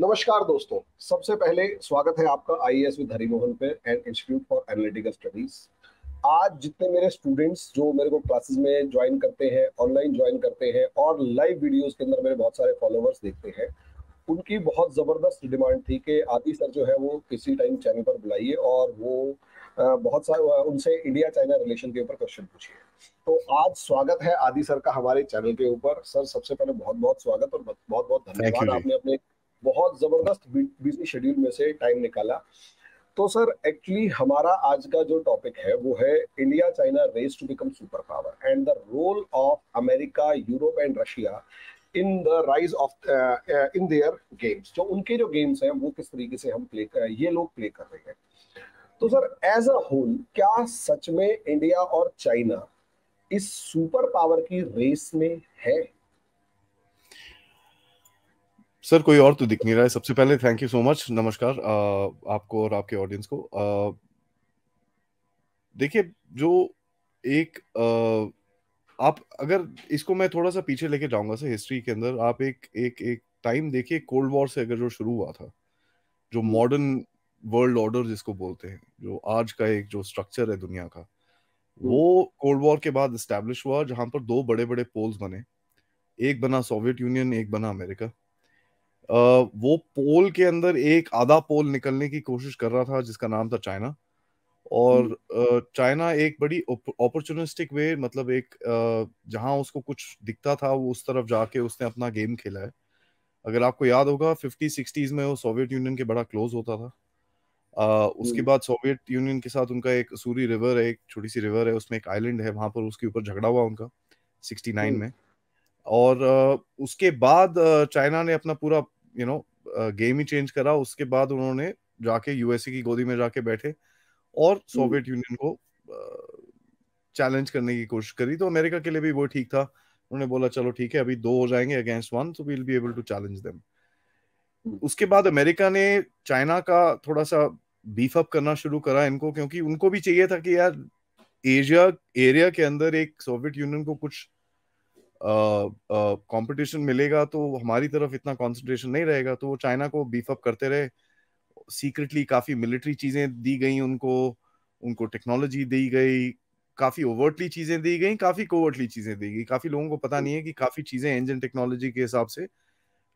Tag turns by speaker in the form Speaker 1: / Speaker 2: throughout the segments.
Speaker 1: नमस्कार दोस्तों सबसे पहले स्वागत है आपका आई एस विद हरिमोहन पे and institute for analytical studies आज जितने मेरे स्टूडेंट्स जो मेरे को क्लासेस में ज्वाइन करते हैं ऑनलाइन ज्वाइन करते हैं और लाइव वीडियोस के अंदर मेरे बहुत सारे फॉलोअर्स देखते हैं उनकी बहुत ज़बरदस्त डिमांड थी कि आदि सर जो है वो किसी टाइम चैनल पर बुलाइए और वो बहुत सारे उनसे इंडिया चाइना रिलेशन के ऊपर क्वेश्चन पूछिए तो आज स्वागत है आदि सर का हमारे चैनल के ऊपर सर सबसे पहले बहुत बहुत स्वागत और बहुत बहुत धन्यवाद आपने अपने बहुत ज़बरदस्त बिजी शेड्यूल में से टाइम निकाला तो सर एक्चुअली हमारा आज का जो टॉपिक है वो है India China race to become super power and the role of America Europe and Russia in the rise of in their games जो उनके जो गेम्स हैं वो किस तरीके से हम प्ले कर ये लोग प्ले कर रहे हैं तो सर एज अ होल क्या सच में इंडिया और चाइना इस सुपर पावर की रेस में है
Speaker 2: सर कोई और तो दिख नहीं रहा है सबसे पहले थैंक यू सो मच नमस्कार आपको और आपके ऑडियंस को देखिए जो एक आप अगर इसको मैं थोड़ा सा पीछे लेके जाऊंगा सर हिस्ट्री के अंदर आप एक एक एक टाइम देखिए कोल्ड वॉर से अगर जो शुरू हुआ था जो मॉडर्न वर्ल्ड ऑर्डर जिसको बोलते हैं जो आज का एक जो स्ट्रक्चर है दुनिया का हम्म। वो कोल्ड वॉर के बाद स्टेब्लिश हुआ जहां पर दो बड़े बड़े पोल्स बने एक बना सोवियत यूनियन एक बना अमेरिका वो पोल के अंदर एक आधा पोल निकलने की कोशिश कर रहा था जिसका नाम था चाइना और चाइना एक बड़ी अपॉर्चुनिस्टिक वे मतलब एक जहां उसको कुछ दिखता था वो उस तरफ जाके उसने अपना गेम खेला है अगर आपको याद होगा फिफ्टी सिक्सटीज में वो सोवियत यूनियन के बड़ा क्लोज होता था आ, उसके बाद सोवियत यूनियन के साथ उनका एक सूरी रिवर है एक छोटी सी रिवर है उसमें एक आइलैंड है वहां पर उसके ऊपर झगड़ा हुआ उनका सिक्सटी नाइन में और उसके बाद चाइना ने अपना पूरा यू नो गेम ही चेंज करा उसके बाद उन्होंने जाके यूएसए की गोदी में जाके बैठे और सोवियत hmm. यूनियन को चैलेंज uh, करने की कोशिश करी तो अमेरिका के लिए भी वो ठीक था उन्होंने बोला चलो ठीक है अभी दो हो जाएंगे अगेंस्ट वन तो we'll be able to challenge them उसके बाद अमेरिका ने चाइना का थोड़ा सा बीफ अप करना शुरू करा इनको क्योंकि उनको भी चाहिए था कि यार एशिया एरिया के अंदर एक सोवियत यूनियन को कुछ कंपटीशन मिलेगा तो हमारी तरफ इतना कंसंट्रेशन नहीं रहेगा तो वो चाइना को बीफ अप करते रहे सीक्रेटली काफ़ी मिलिट्री चीज़ें दी गई उनको उनको टेक्नोलॉजी दी गई काफ़ी ओवर्टली चीज़ें दी गई काफ़ी कोवर्टली चीज़ें दी गई काफ़ी लोगों को पता हम्म। नहीं है कि काफ़ी चीज़ें इंजन टेक्नोलॉजी के हिसाब से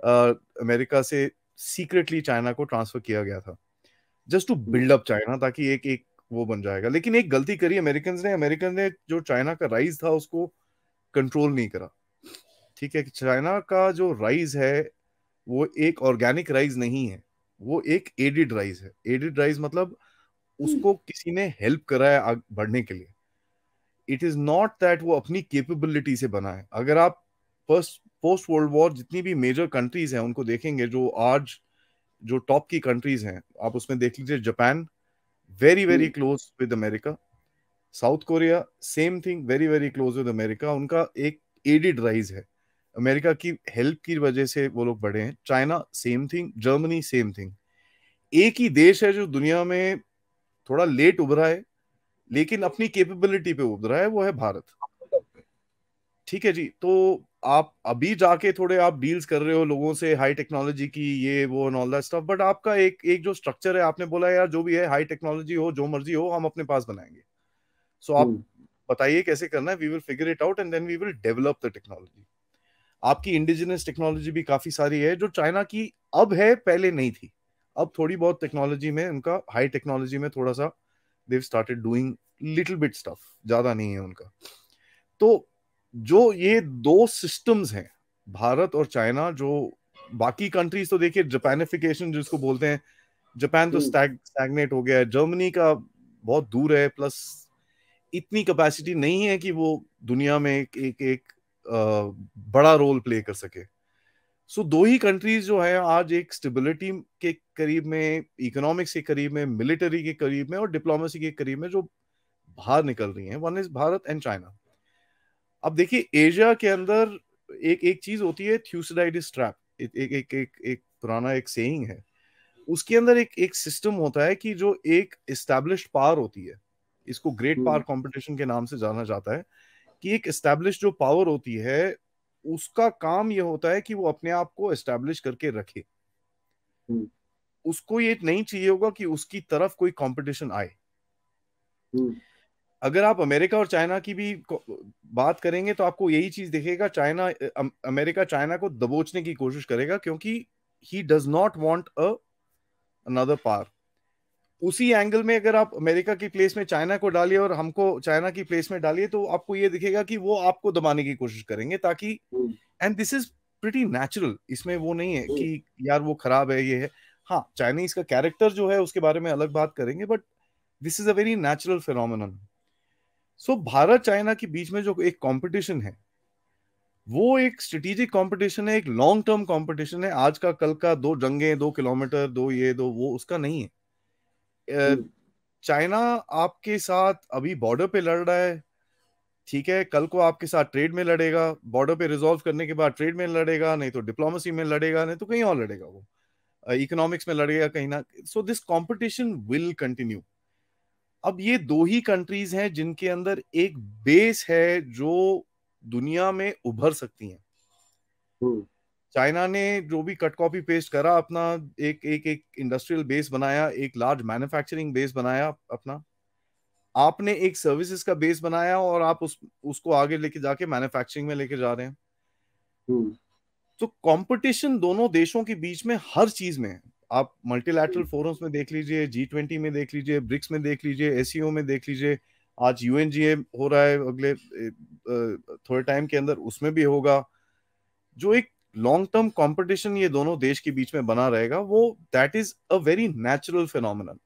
Speaker 2: आ, अमेरिका से सीक्रेटली चाइना को ट्रांसफ़र किया गया था just to build up China ताकि एक एक वो बन जाएगा लेकिन एक गलती करी अमेरिकन ने अमेरिकन ने जो चाइना का राइज था उसको कंट्रोल नहीं करा ठीक है चाइना का जो राइज है वो एक ऑर्गेनिक राइज नहीं है वो एक एडिड राइज है एडिड राइज मतलब हम्म। उसको किसी ने हेल्प करा है बढ़ने के लिए इट इज नॉट दैट वो अपनी केपेबिलिटी से बना है अगर आप फर्स्ट पोस्ट वर्ल्ड वॉर जितनी भी मेजर कंट्रीज हैं उनको देखेंगे जो आज जो टॉप की कंट्रीज हैं आप उसमें देख लीजिए Japan very very close with America South Korea same thing very very close with America उनका एक एडिड राइज है अमेरिका की हेल्प की वजह से वो लोग बढ़े हैं China same thing Germany same thing एक ही देश है जो दुनिया में थोड़ा लेट उभरा है लेकिन अपनी कैपेबिलिटी पे उभरा है वो है भारत ठीक है जी तो आप अभी जाके थोड़े आप डील्स कर रहे हो लोगों से हाई टेक्नोलॉजी की ये वो and all that stuff but आपका एक एक जो स्ट्रक्चर है आपने बोला यार जो भी है हाई टेक्नोलॉजी हो जो मर्जी हो हम अपने पास बनाएंगे सो आप hmm. बताइए कैसे करना है we will figure it out and then we will develop the technology आपकी इंडिजिनस टेक्नोलॉजी भी काफी सारी है जो चाइना की अब है पहले नहीं थी अब थोड़ी बहुत टेक्नोलॉजी में उनका हाई टेक्नोलॉजी में थोड़ा सा they've started doing little bit stuff ज्यादा नहीं है उनका तो जो ये दो सिस्टम्स हैं भारत और चाइना जो बाकी कंट्रीज तो देखिए जापानिफिकेशन जिसको बोलते हैं जापान तो स्टैग hmm. स्टैगनेट हो गया है जर्मनी का बहुत दूर है प्लस इतनी कैपेसिटी नहीं है कि वो दुनिया में एक एक, एक आ, बड़ा रोल प्ले कर सके सो so, दो ही कंट्रीज जो है आज एक स्टेबिलिटी के करीब में इकोनॉमिक्स के करीब में मिलिट्री के करीब में और डिप्लोमेसी के करीब में जो बाहर निकल रही हैं one is Bharat and China अब देखिए एशिया के अंदर एक एक चीज होती है थ्यूसिडाइड ट्रैप एक एक एक एक, पुराना एक सेइंग है उसके अंदर एक एक सिस्टम होता है कि जो एक इस्टेब्लिश पावर होती है इसको ग्रेट पावर कंपटीशन के नाम से जाना जाता है कि एक एस्टेब्लिश जो पावर होती है उसका काम यह होता है कि वो अपने आप को एस्टेब्लिश करके रखे हम्म। उसको ये नहीं चाहिए होगा कि उसकी तरफ कोई कंपटीशन आए हम्म। अगर आप अमेरिका और चाइना की भी बात करेंगे तो आपको यही चीज दिखेगा चाइना अमेरिका चाइना को दबोचने की कोशिश करेगा क्योंकि he does not want a another power उसी एंगल में अगर आप अमेरिका की प्लेस में चाइना को डालिए और हमको चाइना की प्लेस में डालिए तो आपको ये दिखेगा कि वो आपको दबाने की कोशिश करेंगे ताकि and this is pretty natural इसमें वो नहीं है कि हम्म। यार वो खराब है ये है हाँ चाइनीज का कैरेक्टर जो है उसके बारे में अलग बात करेंगे but this is a very natural phenomenon so Bharat China के बीच में जो एक कॉम्पिटिशन है वो एक स्ट्रेटेजिक कंपटीशन है एक लॉन्ग टर्म कंपटीशन है आज का कल का दो जंगे दो किलोमीटर दो ये दो वो उसका नहीं है चाइना आपके साथ अभी बॉर्डर पे लड़ रहा है ठीक है कल को आपके साथ ट्रेड में लड़ेगा बॉर्डर पे रिजॉल्व करने के बाद ट्रेड में लड़ेगा नहीं तो डिप्लोमेसी में लड़ेगा नहीं तो कहीं और लड़ेगा वो इकोनॉमिक्स में लड़ेगा कहीं ना so this competition will continue अब ये दो ही कंट्रीज हैं जिनके अंदर एक बेस है जो दुनिया में उभर सकती है हम्म। चाइना ने जो भी कट कॉपी पेस्ट करा अपना एक एक एक इंडस्ट्रियल बेस बनाया एक लार्ज मैन्युफैक्चरिंग बेस बनाया अपना आपने एक सर्विसेज का बेस बनाया और आप उस उसको आगे लेके जाके मैन्युफैक्चरिंग में लेके जा रहे हैं हम्म। तो कंपटीशन दोनों देशों के बीच में हर चीज में है आप मल्टीलैटरल फोरम्स हम्म। में देख लीजिए जी ट्वेंटी में देख लीजिए ब्रिक्स में देख लीजिए एस e में देख लीजिए आज यूएनजीए हो रहा है अगले थोड़े टाइम के अंदर उसमें भी होगा जो एक लॉन्ग टर्म कंपटीशन ये दोनों देश के बीच में बना रहेगा वो that is a very natural phenomenon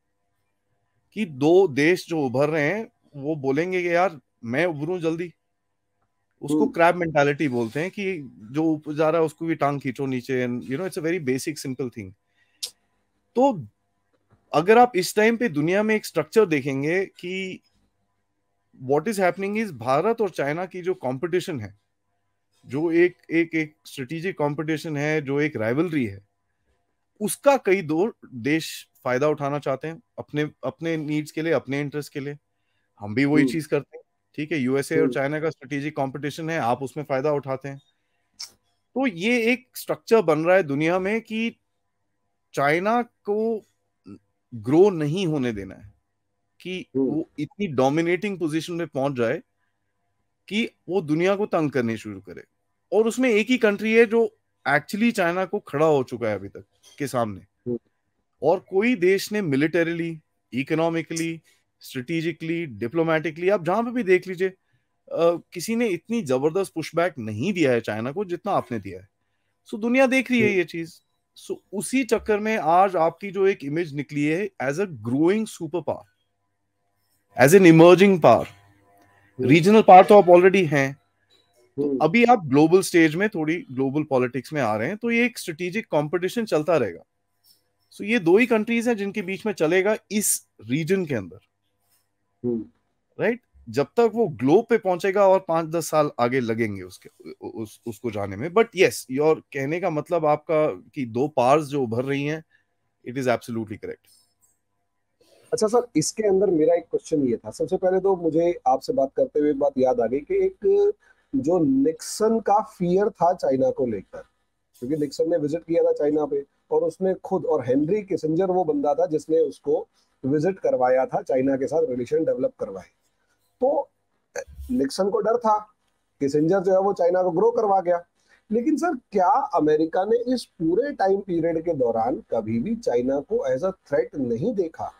Speaker 2: कि दो देश जो उभर रहे हैं वो बोलेंगे कि यार मैं उभरू जल्दी उसको क्रैब hmm. मेंटालिटी बोलते हैं कि जो ऊपर जा रहा है उसको भी टांग खींचो नीचे and you know it's a very basic simple thing तो अगर आप इस टाइम पे दुनिया में एक स्ट्रक्चर देखेंगे कि what is happening is Bharat और चाइना की जो कंपटीशन है जो एक एक एक स्ट्रेटेजिक कंपटीशन है जो एक राइवलरी है उसका कई दो देश फायदा उठाना चाहते हैं अपने अपने नीड्स के लिए अपने इंटरेस्ट के लिए हम भी वही हम्म। चीज करते हैं ठीक है यूएसए और चाइना हम्म। का स्ट्रेटेजिक कंपटीशन है आप उसमें फायदा उठाते हैं तो ये एक स्ट्रक्चर बन रहा है दुनिया में कि चाइना को ग्रो नहीं होने देना है कि हम्म। वो इतनी डोमिनेटिंग पोजीशन में पहुंच जाए कि वो दुनिया को तंग करने शुरू करे और उसमें एक ही कंट्री है जो एक्चुअली चाइना को खड़ा हो चुका है अभी तक के सामने हम्म। और कोई देश ने मिलिटरीली इकोनॉमिकली स्ट्रेटेजिकली डिप्लोमेटिकली आप जहां पे भी देख लीजिए किसी ने इतनी जबरदस्त पुशबैक नहीं दिया है चाइना को जितना आपने दिया है सो दुनिया देख रही है हम्म। ये चीज सो उसी चक्कर में आज आपकी जो एक इमेज निकली है as a growing super power as an emerging power regional power तो आप ऑलरेडी हैं तो हम्म। अभी आप ग्लोबल स्टेज में थोड़ी ग्लोबल पॉलिटिक्स में आ रहे हैं तो ये एक स्ट्रेटेजिक कंपटीशन चलता रहेगा सो so ये दो ही कंट्रीज हैं जिनके बीच में चलेगा इस रीजन के अंदर राइट हम्म। right? जब तक वो ग्लोब पे पहुंचेगा और पांच दस साल आगे लगेंगे उसके उस, उसको जाने में बट यस योर कहने का मतलब आपका कि दो पार्स जो उभर रही हैं
Speaker 1: इट इज एब्सोल्युटली करेक्ट अच्छा सर इसके अंदर मेरा एक क्वेश्चन ये था सबसे पहले तो मुझे आपसे बात करते हुए बात याद आ गई कि एक जो निक्सन का फियर था चाइना को लेकर क्योंकि निक्सन ने विजिट किया था चाइना पे और उसने खुद और हेनरी किसिंजर वो बंदा था जिसने उसको विजिट करवाया था चाइना के साथ रिलेशन डेवलप करवाए तो निक्सन को डर था किसिंजर जो है वो चाइना को ग्रो करवा गया लेकिन सर क्या अमेरिका ने इस पूरे टाइम पीरियड के दौरान कभी भी चाइना को एज अ थ्रेट नहीं देखा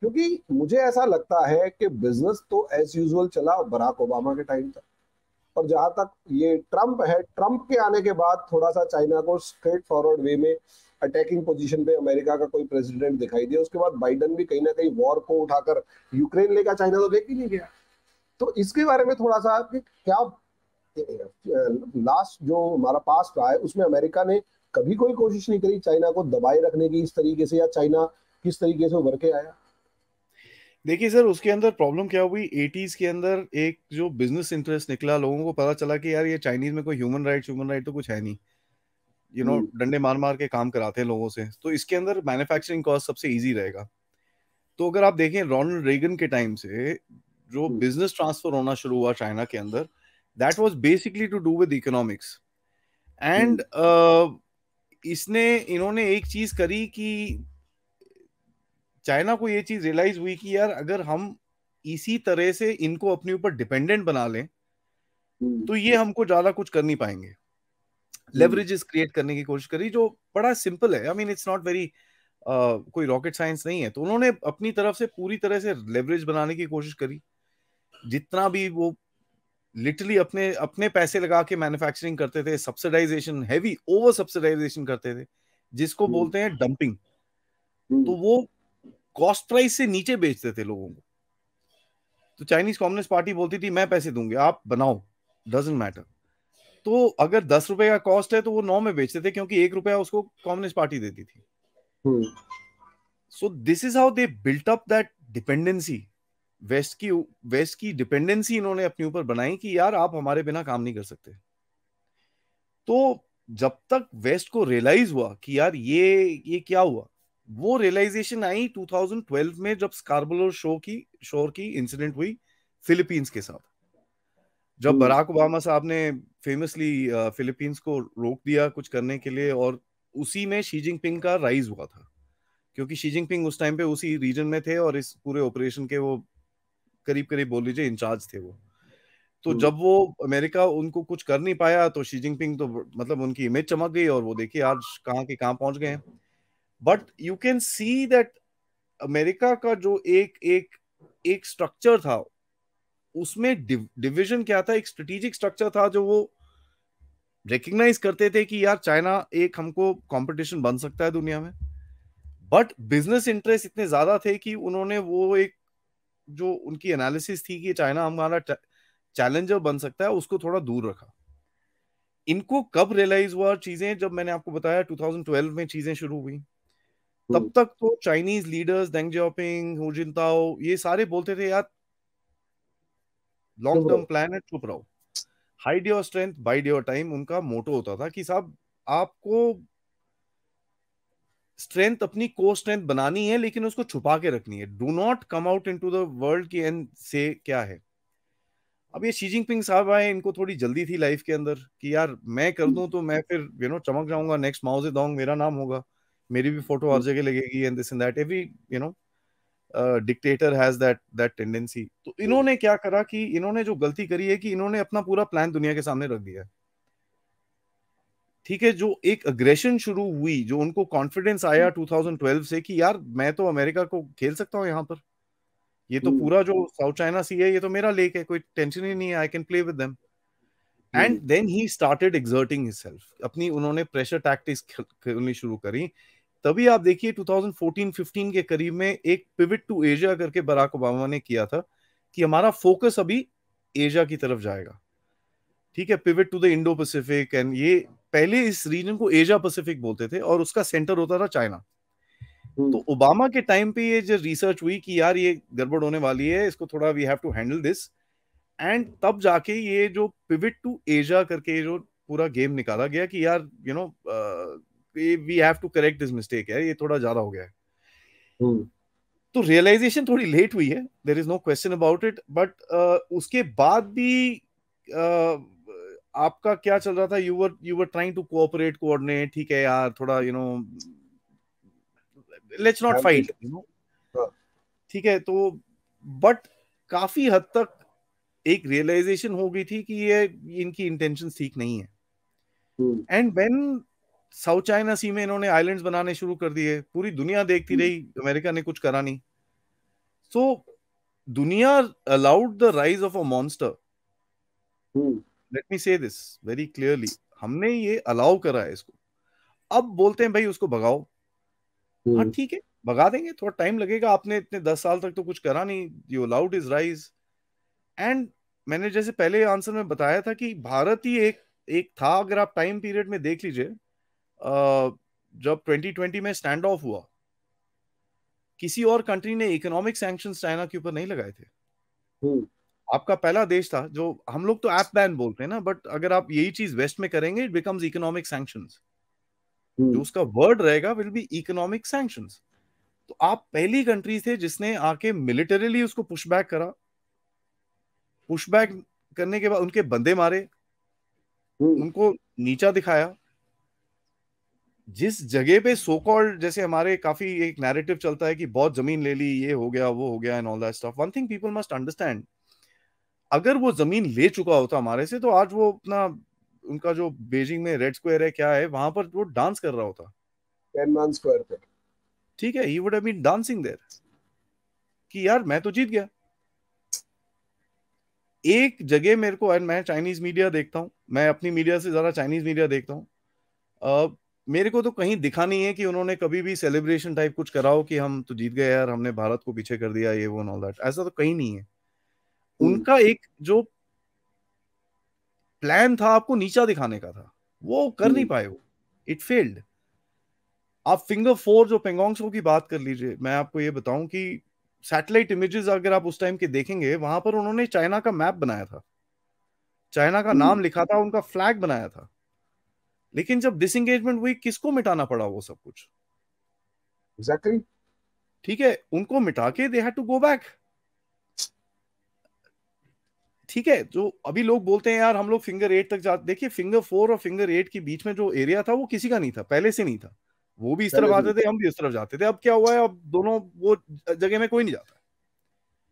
Speaker 1: क्योंकि मुझे ऐसा लगता है कि बिजनेस तो एज यूजल चला बराक ओबामा के टाइम तक और जहां तक ये ट्रम्प है ट्रम्प के आने के बाद थोड़ा सा चाइना को स्ट्रेट फॉरवर्ड वे में अटैकिंग पोजीशन पे अमेरिका का कोई प्रेसिडेंट दिखाई दिया उसके बाद बाइडन भी कहीं ना कहीं वॉर को उठाकर यूक्रेन लेकर चाइना तो देख ही नहीं गया तो इसके बारे में थोड़ा सा कि क्या लास्ट जो हमारा पास रहा है उसमें अमेरिका ने कभी कोई कोशिश नहीं करी चाइना को दबाए रखने की इस तरीके से या चाइना किस तरीके से उभर के आया देखिए सर उसके अंदर
Speaker 2: प्रॉब्लम क्या हुई एटीज के अंदर एक जो बिजनेस इंटरेस्ट निकला लोगों को पता चला कि यार ये चाइनीज में कोई ह्यूमन राइट ह्यूमन राइट तो कुछ है नहीं यू नो hmm. डंडे मार मार के काम कराते हैं लोगों से तो इसके अंदर मैन्युफैक्चरिंग कॉस्ट सबसे इजी रहेगा तो अगर आप देखें रोनल्ड रेगन के टाइम से जो बिजनेस hmm. ट्रांसफर होना शुरू हुआ चाइना के अंदर that was basically to do with economics and इसने इन्होंने एक चीज करी कि चाइना को ये चीज रियलाइज हुई कि यार अगर हम इसी तरह से इनको अपने ऊपर डिपेंडेंट बना लें हम्म। तो ये हमको ज्यादा कुछ कर नहीं पाएंगे लेवरेजेस हम्म। क्रिएट करने की कोशिश करी जो बड़ा सिंपल है I mean it's not very कोई रॉकेट साइंस नहीं है तो उन्होंने अपनी तरफ से पूरी तरह से लेवरेज बनाने की कोशिश करी जितना भी वो लिटरली अपने अपने पैसे लगा के मैन्युफैक्चरिंग करते थे सब्सिडाइजेशन हैवी ओवर सब्सिडाइजेशन करते थे जिसको हम्म। बोलते हैं डंपिंग तो वो कॉस्ट प्राइस से नीचे बेचते थे लोगों को तो चाइनीज कम्युनिस्ट पार्टी बोलती थी मैं पैसे दूंगी आप बनाओ डजेंट मैटर तो अगर दस रुपए का कॉस्ट है तो वो नौ में बेचते थे क्योंकि एक रुपया उसको कम्युनिस्ट पार्टी देती थी so this is how they built up that dependency west की वेस्ट की डिपेंडेंसी इन्होंने अपने ऊपर बनाई कि यार आप हमारे बिना काम नहीं कर सकते तो जब तक वेस्ट को रियलाइज हुआ कि यार ये ये क्या हुआ वो रियलाइजेशन आई 2012 में जब स्कार्बोलो शो की शोर की इंसिडेंट हुई फिलीपींस के साथ जब बराक hmm. ओबामा साहब ने फेमसली फिलीपींस को रोक दिया कुछ करने के लिए और उसी में शी जिनपिंग का राइज हुआ था क्योंकि शी जिनपिंग उस टाइम पे उसी रीजन में थे और इस पूरे ऑपरेशन के वो करीब करीब बोल लीजिए इंचार्ज थे वो तो hmm. जब वो अमेरिका उनको कुछ कर नहीं पाया तो शी जिनपिंग तो मतलब उनकी इमेज चमक गई और वो देखिए आज कहाँ के कहाँ पहुंच गए हैं but you can see that America का जो एक एक एक स्ट्रक्चर था उसमें डिवीजन दिव, क्या था एक स्ट्रेटेजिक स्ट्रक्चर था जो वो रिकग्नाइज करते थे कि यार चाइना एक हमको कंपटीशन बन सकता है दुनिया में बट बिजनेस इंटरेस्ट इतने ज्यादा थे कि उन्होंने वो एक जो उनकी एनालिसिस थी कि चाइना हमारा चैलेंजर बन सकता है उसको थोड़ा दूर रखा इनको कब रियलाइज हुआ चीजें जब मैंने आपको बताया 2012 में चीजें शुरू हुई तब हम्म। तक तो Chinese leaders Deng Xiaoping Hu Jintao ये सारे बोलते थे यार लॉन्ग टर्म प्लान है चुप रहो hide your strength bide your time उनका मोटो होता था कि साहब आपको स्ट्रेंथ अपनी को स्ट्रेंथ बनानी है लेकिन उसको छुपा के रखनी है do not come out in to the world की एंड से क्या है अब ये शी जिनपिंग साहब आए इनको थोड़ी जल्दी थी लाइफ के अंदर कि यार मैं कर दूं हम्म। तो मैं फिर यू नो चमक जाऊंगा नेक्स्ट माओ से दोंग मेरा नाम होगा मेरी भी फोटो हम्म। हर जगह लगेगी and this and that every you know dictator has that that tendency तो इन्होंने क्या करा कि इन्होंने जो गलती करी है कि इन्होंने अपना पूरा प्लान दुनिया के सामने रख दिया ठीक है जो एक अग्रेशन शुरू हुई जो उनको कॉन्फिडेंस आया 2012 हम्म। से कि यार मैं तो अमेरिका को खेल सकता हूं यहां पर ये तो हम्म। पूरा जो साउथ चाइना सी है ये तो मेरा लेक है कोई टेंशन ही नहीं है I can play with them and then he started exerting himself अपनी उन्होंने प्रेशर टैक्टिक्स खेलनी शुरू करी तभी आप देखिए 2014-15 के करीब में एक पिविट टू एशिया करके बराक ओबामा ने किया था कि हमारा फोकस अभी एशिया की तरफ जाएगा ठीक है pivot to the Indo Pacific and ये पहले इस रीजन को एशिया पैसिफिक बोलते थे और उसका सेंटर होता था चाइना हम्म। तो ओबामा के टाइम पे ये जो रिसर्च हुई कि यार ये गड़बड़ होने वाली है इसको थोड़ा we have to handle this and तब जाके ये जो पिविट टू एशिया करके जो पूरा गेम निकाला गया कि यार you you know know, we have to correct this mistake है ये थोड़ा ज्यादा हो गया है हम्म। तो रियलाइजेशन थोड़ी लेट हुई है there is no question about it but उसके बाद भी uh, आपका क्या चल रहा था you were you were trying to cooperate coordinate ठीक है यार थोड़ा you know let's not fight ठीक है तो बट काफी हद तक एक रियलाइजेशन हो गई थी कि ये इनकी इंटेंशन ठीक नहीं है एंड हम्म। वेन साउथ चाइना सी में इन्होंने आइलैंड्स बनाने शुरू कर दिए पूरी दुनिया देखती हम्म। रही अमेरिका ने कुछ करा नहीं सो so, दुनिया allowed the rise of a monster let me say this very clearly हमने ये अलाउ करा है इसको अब बोलते हैं भाई उसको भगाओ हाँ हम्म। ठीक है भगा देंगे थोड़ा टाइम लगेगा आपने इतने दस साल तक तो कुछ करा नहीं you allowed is rise and मैंने जैसे पहले आंसर में बताया था कि भारत ही एक एक था अगर आप टाइम पीरियड में देख लीजिए जब 2020 में स्टैंड ऑफ हुआ किसी और कंट्री ने इकोनॉमिक सैंक्शन चाइना के ऊपर नहीं लगाए थे हम्म। आपका पहला देश था जो हम लोग तो ऐप बैन बोलते हैं ना बट अगर आप यही चीज वेस्ट में करेंगे इट बिकम्स इकोनॉमिक सैंक्शन जो उसका वर्ड रहेगा विल बी इकोनॉमिक सैंक्शन तो आप पहली कंट्री थे जिसने आके मिलिटरीली उसको पुशबैक करा पुशबैक करने के बाद उनके बंदे मारे हम्म। उनको नीचा दिखाया जिस जगह पे सो कॉल्ड जैसे हमारे काफी एक नैरेटिव चलता है कि बहुत जमीन ले ली ये हो गया वो हो गया and all that stuff one thing people must understand अगर वो जमीन ले चुका होता हमारे से तो आज वो अपना उनका जो बेजिंग में रेड स्क्वायर है क्या है वहां पर वो डांस कर रहा
Speaker 1: होता
Speaker 2: स्क्वायर पे ठीक है he would have been dancing there कि यार मैं तो जीत गया एक जगह मेरे को एंड मैं चाइनीज मीडिया देखता हूँ मैं अपनी मीडिया से ज्यादा चाइनीज मीडिया देखता हूँ मेरे को तो कहीं दिखा नहीं है कि उन्होंने कभी भी सेलिब्रेशन टाइप कुछ करा हो कि हम तो जीत गए यार हमने भारत को पीछे कर दिया ये वो ऑल दैट ऐसा तो कहीं नहीं है हम्म। उनका एक जो प्लान था आपको नीचा दिखाने का था वो कर नहीं हम्म। पाए वो इट फेल्ड आप फिंगर फोर जो पेंगोंग शो की बात कर लीजिए मैं आपको ये बताऊं कि सैटेलाइट इमेजेस अगर आप उस टाइम के देखेंगे वहां पर उन्होंने चाइना का मैप बनाया था चाइना का हम्म। नाम लिखा था उनका फ्लैग बनाया था लेकिन जब डिसंगेजमेंट हुई किसको मिटाना पड़ा वो सब कुछ एग्जैक्टली exactly. ठीक है उनको मिटा के they had to go back ठीक है जो अभी लोग बोलते हैं यार हम लोग फिंगर एट तक जाते देखिए फिंगर फोर और फिंगर एट के बीच में जो एरिया था वो किसी का नहीं था पहले से नहीं था वो भी इस तरफ आते थे हम भी इस तरफ जाते थे अब क्या हुआ है अब दोनों वो जगह में कोई नहीं जाता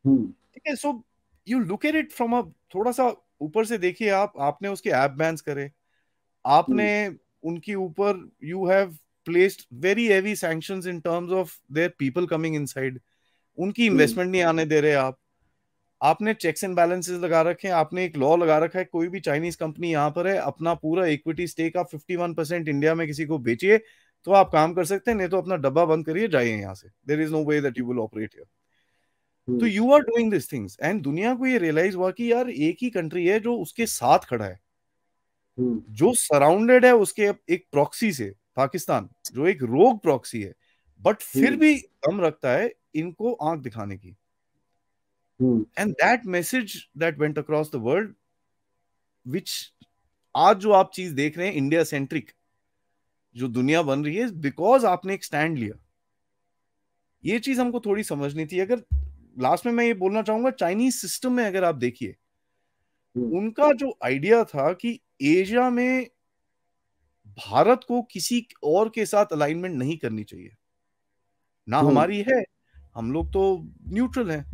Speaker 2: हम्म। ठीक है so you look at it from a थोड़ा सा ऊपर से देखिए आप आपने उसके ऐप बैंस करे आपने hmm. उनके ऊपर you have placed very heavy sanction in terms of their people coming in उनकी इन्वेस्टमेंट hmm. नहीं आने दे रहे आप आपने चेक्स एंड बैलेंसेस लगा रखे हैं आपने एक लॉ लगा रखा है कोई भी चाइनीज कंपनी यहाँ पर है अपना पूरा इक्विटी स्टेक आप 51 परसेंट इंडिया में किसी को बेचिए तो आप काम कर सकते हैं नहीं तो अपना डब्बा बंद करिए जाइए यहाँ से there is no way that you will operate here तो you are doing this things and दुनिया को ये रियलाइज हुआ कि यार एक ही कंट्री है जो उसके साथ खड़ा है हम्म। जो सराउंडेड है उसके एक प्रॉक्सी से पाकिस्तान जो एक रोग प्रॉक्सी है बट हम्म। फिर भी कम रखता है इनको आंख दिखाने की and that message that went across the world which आज जो आप चीज देख रहे हैं इंडिया सेंट्रिक जो दुनिया बन रही है बिकॉज आपने एक स्टैंड लिया ये चीज हमको थोड़ी समझनी थी अगर लास्ट में मैं ये बोलना चाहूंगा चाइनीज सिस्टम में अगर आप देखिए हम्म। उनका जो आइडिया था कि एशिया में भारत को किसी और के साथ अलाइनमेंट नहीं करनी चाहिए ना हम्म। हमारी है हम लोग तो न्यूट्रल हैं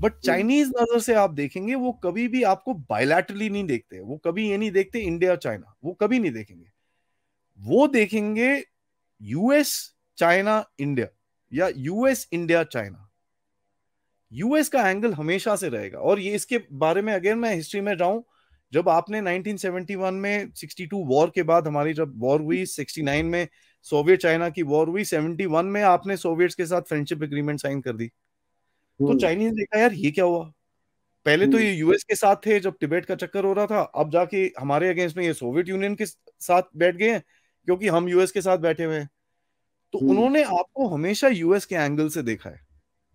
Speaker 2: बट चाइनीज हम्म। नजर से आप देखेंगे वो कभी भी आपको बायलैटरली नहीं देखते वो कभी ये नहीं देखते इंडिया चाइना वो कभी नहीं देखेंगे वो देखेंगे यूएस चाइना इंडिया या यूएस इंडिया चाइना यूएस का एंगल हमेशा से रहेगा और ये इसके बारे में अगेन मैं हिस्ट्री में जाऊं जब आपने 1971 में 62 वॉर के बाद हमारी जब वॉर हुई 69 में सोवियत चाइना की वॉर हुई 71 में आपने सोवियत के साथ फ्रेंडशिप एग्रीमेंट साइन कर दी तो हम्म। चाइनीज देखा यार ये क्या हुआ पहले तो हम्म। ये यूएस के साथ थे जब तिबेट का चक्कर हो रहा था अब जाके हमारे अगेंस्ट में ये सोवियत यूनियन के साथ बैठ गए हैं क्योंकि हम यूएस के साथ बैठे हुए हैं तो हम्म। उन्होंने आपको हमेशा यूएस के एंगल से देखा है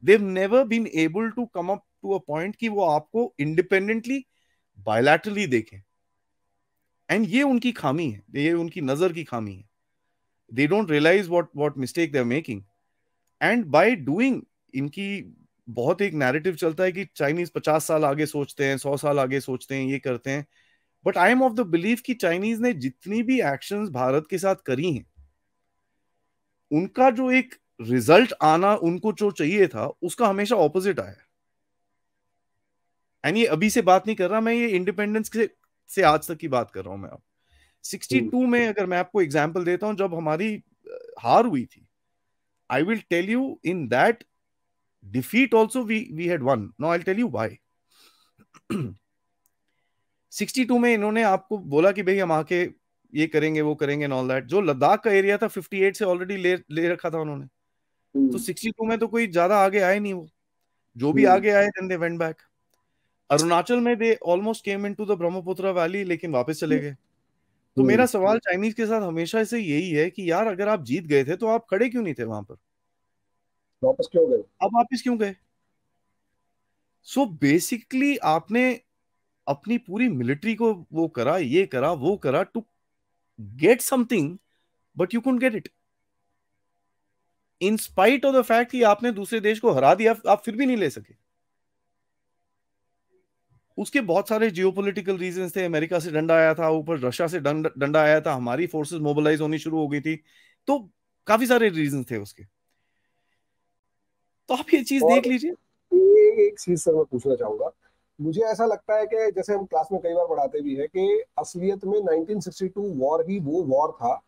Speaker 2: they've never been able to come up to a point कि वो आपको इंडिपेंडेंटली बायलैटरली देखें एंड ये उनकी खामी है ये उनकी नजर की खामी है they don't realise what what mistake they are making and by doing इनकी बहुत एक नैरेटिव चलता है कि चाइनीज पचास साल आगे सोचते हैं सौ साल आगे सोचते हैं ये करते हैं but I am of the believe कि चाइनीज ने जितनी भी एक्शन भारत के साथ करी हैं उनका जो एक रिजल्ट आना उनको जो चाहिए था उसका हमेशा ऑपोजिट आया एंड ये अभी से बात नहीं कर रहा मैं ये इंडिपेंडेंस से, से आज तक की बात कर रहा हूँ मैं आप टू hmm. में अगर मैं आपको एग्जाम्पल देता हूँ जब हमारी हार हुई थी I will tell you in that defeat also we we had one no I tell you why two में इन्होंने आपको बोला कि भाई हम आके ये करेंगे वो करेंगे ऑल दैट जो लद्दाख का एरिया था फिफ्टी एट से ऑलरेडी ले ले रखा था उन्होंने hmm. तो सिक्सटी टू में तो कोई ज्यादा आगे आए नहीं वो जो भी hmm. आगे आए then they went back Arunachal में they almost came into the Brahmaputra valley लेकिन वापस चले गए
Speaker 1: तो hmm. मेरा
Speaker 2: सवाल चाइनीज के साथ हमेशा से यही है कि यार अगर आप जीत गए थे तो आप खड़े क्यों नहीं थे वहां पर वापस क्यों गए आप वापस क्यों गए सो so बेसिकली आपने अपनी पूरी मिलिट्री को वो करा ये करा वो करा to get something but you couldn't get it in spite of the fact कि आपने दूसरे देश को हरा दिया आप फिर भी नहीं ले सके उसके बहुत सारे जियो पोलिटिकल रीजन थे अमेरिका से डंडा आया था ऊपर रशिया से डंडा आया था हमारी फोर्सेज मोबिलाईज होनी शुरू हो गई थी तो काफी सारे रीजन थे उसके
Speaker 1: तो आप ये चीज देख लीजिए एक चीज सर मैं पूछना चाहूंगा मुझे ऐसा लगता है कि जैसे हम क्लास में कई बार पढ़ाते भी है कि असलियत में 1962 वॉर ही वो वॉर था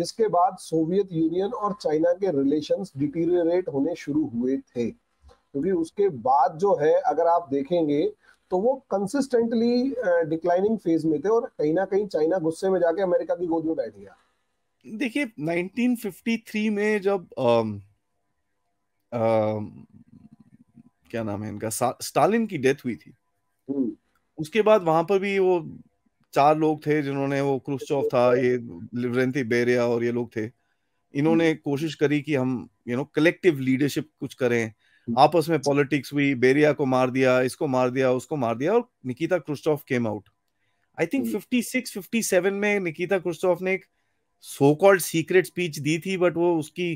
Speaker 1: जिसके बाद सोवियत यूनियन और चाइना के रिलेशंस डिटीरियरेट होने शुरू हुए थे क्योंकि तो उसके बाद जो है अगर आप देखेंगे तो वो कंसिस्टेंटली डिक्लाइनिंग फेज में थे और कहीं ना कहीं चाइना गुस्से में जाके अमेरिका की गोद में बैठ गया देखिए 1953 में जब
Speaker 2: आ, um, आ, um, क्या नाम है इनका स्टालिन की डेथ हुई थी हम्म। उसके बाद वहां पर भी वो चार लोग थे जिन्होंने वो क्रुश्चोव था ये लिवरेंथी बेरिया और ये लोग थे इन्होंने हम्म। कोशिश करी कि हम यू नो कलेक्टिव लीडरशिप कुछ करें आपस में पॉलिटिक्स हुई बेरिया को मार दिया इसको मार दिया उसको मार दिया और Nikita Khrushchev came out I think 56 57 में निकिता क्रिस्टोफ ने एक सो कॉल्ड सीक्रेट स्पीच दी थी बट वो उसकी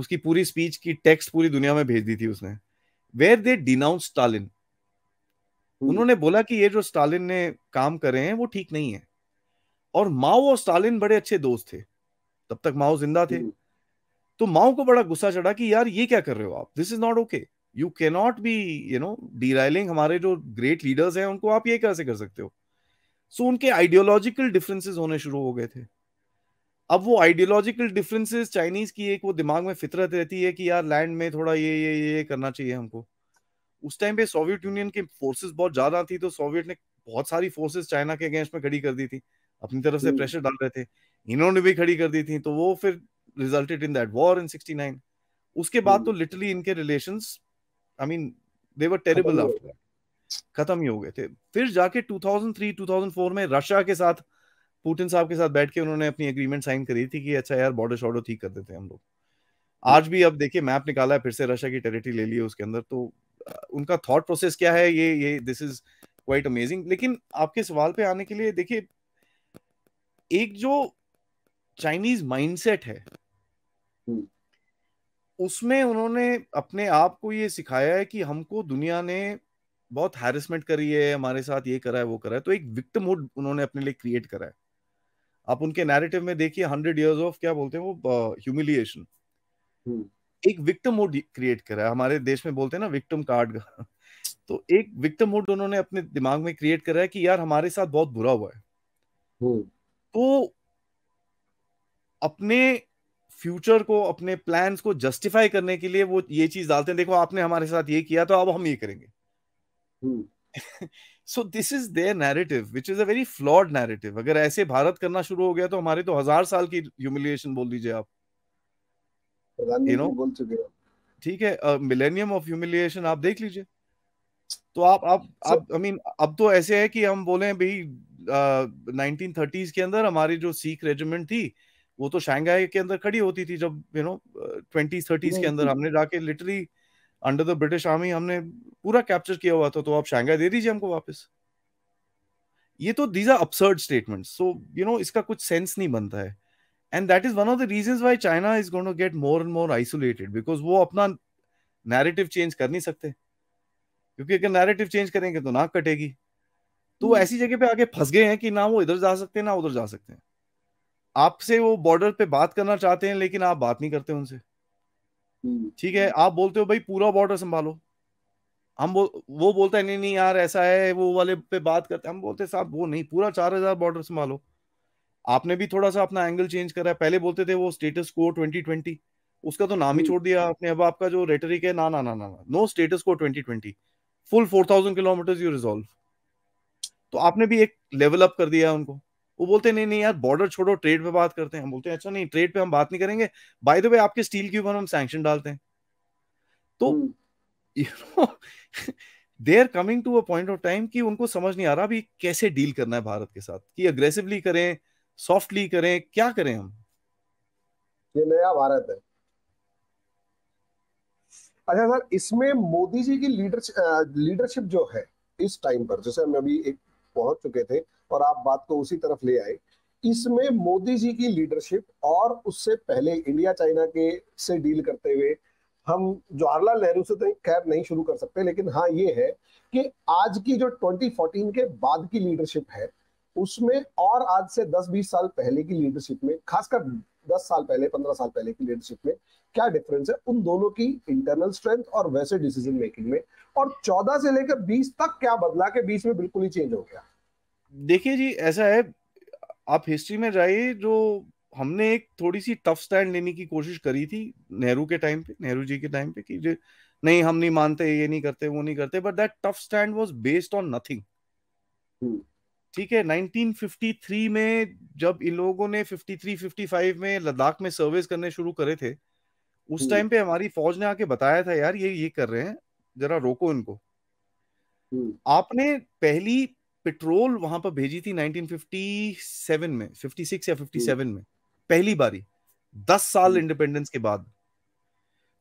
Speaker 2: उसकी पूरी स्पीच की टेक्स्ट पूरी दुनिया में भेज दी थी उसने वेयर दे डिनाउंस स्टालिन उन्होंने बोला कि ये जो स्टालिन ने काम करे हैं वो ठीक नहीं है और माओ और स्टालिन बड़े अच्छे दोस्त थे तब तक माओ जिंदा थे हम्म। तो माओ को बड़ा गुस्सा चढ़ा कि यार ये क्या कर रहे हो आप this is not okay you can not be you know derailing हमारे जो ग्रेट लीडर्स हैं उनको आप ये कैसे कर सकते हो सो so, उनके आइडियोलॉजिकल डिफरेंसेस होने शुरू हो गए थे अब वो आइडियोलॉजिकल डिफरेंसेस चाइनीज की एक वो दिमाग में फितरत रहती है कि यार लैंड में थोड़ा ये ये ये करना चाहिए हमको उस टाइम पे सोवियत यूनियन के फोर्सेस बहुत ज्यादा थी तो सोवियत ने बहुत सारी फोर्सेस चाइना के अगेंस्ट में खड़ी कर दी थी अपनी तरफ से प्रेशर hmm. डाल रहे थे इन्होंने भी खड़ी कर दी थी तो वो फिर resulted in that war in 69 उसके बाद तो लिटरली hmm. इनके relations I mean they were terrible after खत्म ही हो गए थे फिर जाके 2003 2004 में रशिया के साथ पुतिन साहब के साथ बैठ के उन्होंने अपनी एग्रीमेंट साइन करी थी कि अच्छा यार बॉर्डर शॉर्डर ठीक कर देते हैं हम लोग hmm. आज भी अब देखिए मैप निकाला है फिर से रशिया की टेरिटरी ले ली है उसके अंदर तो उनका थॉट प्रोसेस क्या है ये ये दिस इज क्वाइट अमेजिंग लेकिन आपके सवाल पे आने के लिए देखिए एक जो चाइनीज माइंडसेट है hmm. उसमें उन्होंने अपने आप को ये सिखाया है कि हमको दुनिया ने बहुत हैरेसमेंट करी है हमारे साथ ये करा है वो करा है तो एक विक्टिम हुड उन्होंने अपने लिए क्रिएट करा है आप उनके नैरेटिव में देखिए हंड्रेड इयर्स ऑफ क्या बोलते हैं वो ह्यूमिलिएशन uh, hmm. एक विक्टिम हुड क्रिएट करा है हमारे देश में बोलते हैं ना विक्टिम कार्ड तो एक विक्टिम हुड उन्होंने अपने दिमाग में क्रिएट करा है कि यार हमारे साथ बहुत बुरा हुआ है hmm. तो अपने फ्यूचर को अपने प्लान को जस्टिफाई करने के लिए वो ये चीज डालते हैं देखो आपने हमारे साथ ये किया तो अब हम ये करेंगे so this is their narrative which is a very flawed narrative अगर ऐसे भारत करना शुरू हो गया तो हमारे तो हजार साल की ह्यूमिलिएशन बोल दीजिए आप यू नो बोल चुके हो ठीक है मिलेनियम ऑफ ह्यूमिलिएशन आप देख लीजिए तो आप आप so, आप आई I मीन mean, अब तो ऐसे है कि हम बोले भाई नाइनटीन uh, के अंदर हमारी जो सिख रेजिमेंट थी वो तो शंघाई के अंदर खड़ी होती थी जब यू नो ट्वेंटी थर्टीज के अंदर हमने जाके literally under the British army हमने पूरा कैप्चर किया हुआ था तो आप शंघाई दे दीजिए हमको वापस ये तो these are absurd statement so you know इसका कुछ सेंस नहीं बनता है and that is one of the reason why China is got get more and more isolated because वो अपना नैरेटिव चेंज कर नहीं सकते क्योंकि अगर नैरेटिव चेंज करेंगे तो नाक कटेगी तो ऐसी जगह पे आगे फंस गए हैं कि ना वो इधर जा सकते हैं ना उधर जा सकते हैं आपसे वो बॉर्डर पे बात करना चाहते हैं लेकिन आप बात नहीं करते उनसे हम्म। ठीक है आप बोलते हो भाई पूरा बॉर्डर संभालो हम बो, वो बोलता है नहीं नहीं यार ऐसा है वो वाले पे बात करते हम बोलते साहब वो नहीं पूरा चार हजार बॉर्डर संभालो आपने भी थोड़ा सा अपना एंगल चेंज करा है पहले बोलते थे वो स्टेटस को ट्वेंटी ट्वेंटी उसका तो नाम ही हम्म। छोड़ दिया आपने अब आपका जो रेटरिक है ना ना ना ना no status quo twenty twenty full four thousand kilometre you resolve तो आपने भी एक लेवल अप कर दिया है उनको वो बोलते नहीं नहीं यार बॉर्डर छोड़ो ट्रेड पे बात करते हैं हम बोलते हैं अच्छा नहीं ट्रेड पे हम बात नहीं करेंगे बाय द वे आपके स्टील के ऊपर हम सैंक्शन डालते हैं तो you know they are coming to a point of time कि उनको समझ नहीं आ रहा अभी कैसे डील करना है भारत के साथ कि अग्रेसिवली करें सॉफ्टली करें क्या करें हम
Speaker 1: ये नया भारत है अच्छा सर इसमें मोदी जी की लीडरशिप लीडरशिप जो है इस टाइम पर जैसे हम अभी एक पहुंच चुके थे और आप बात को उसी तरफ ले आए इसमें मोदी जी की लीडरशिप और उससे पहले इंडिया चाइना के से डील करते हुए हम जवाहरलाल नेहरू से तो खैर नहीं शुरू कर सकते लेकिन हाँ ये है कि आज की जो 2014 के बाद की लीडरशिप है उसमें और आज से 10-20 साल पहले की लीडरशिप में खासकर 10 साल पहले 15 साल पहले की लीडरशिप में क्या डिफरेंस है उन दोनों की इंटरनल स्ट्रेंथ और वैसे डिसीजन मेकिंग में और 14 से लेकर 20 तक क्या बदला के बीच में बिल्कुल ही चेंज हो गया देखिए जी ऐसा है आप हिस्ट्री
Speaker 2: में जाइए जो हमने एक थोड़ी सी टफ स्टैंड लेने की कोशिश करी थी नेहरू के टाइम पे नेहरू जी के टाइम पे कि नहीं हम नहीं मानते ये नहीं करते वो नहीं करते but that tough stand was based on nothing ठीक है 1953 में जब इन लोगों ने 53 55 में लद्दाख में सर्विस करने शुरू करे थे उस टाइम hmm. पे हमारी फौज ने आके बताया था यार ये ये कर रहे हैं जरा रोको इनको hmm. आपने पहली पेट्रोल वहां पर भेजी थी 1957 में 56 या 57 में पहली बारी दस साल इंडिपेंडेंस के बाद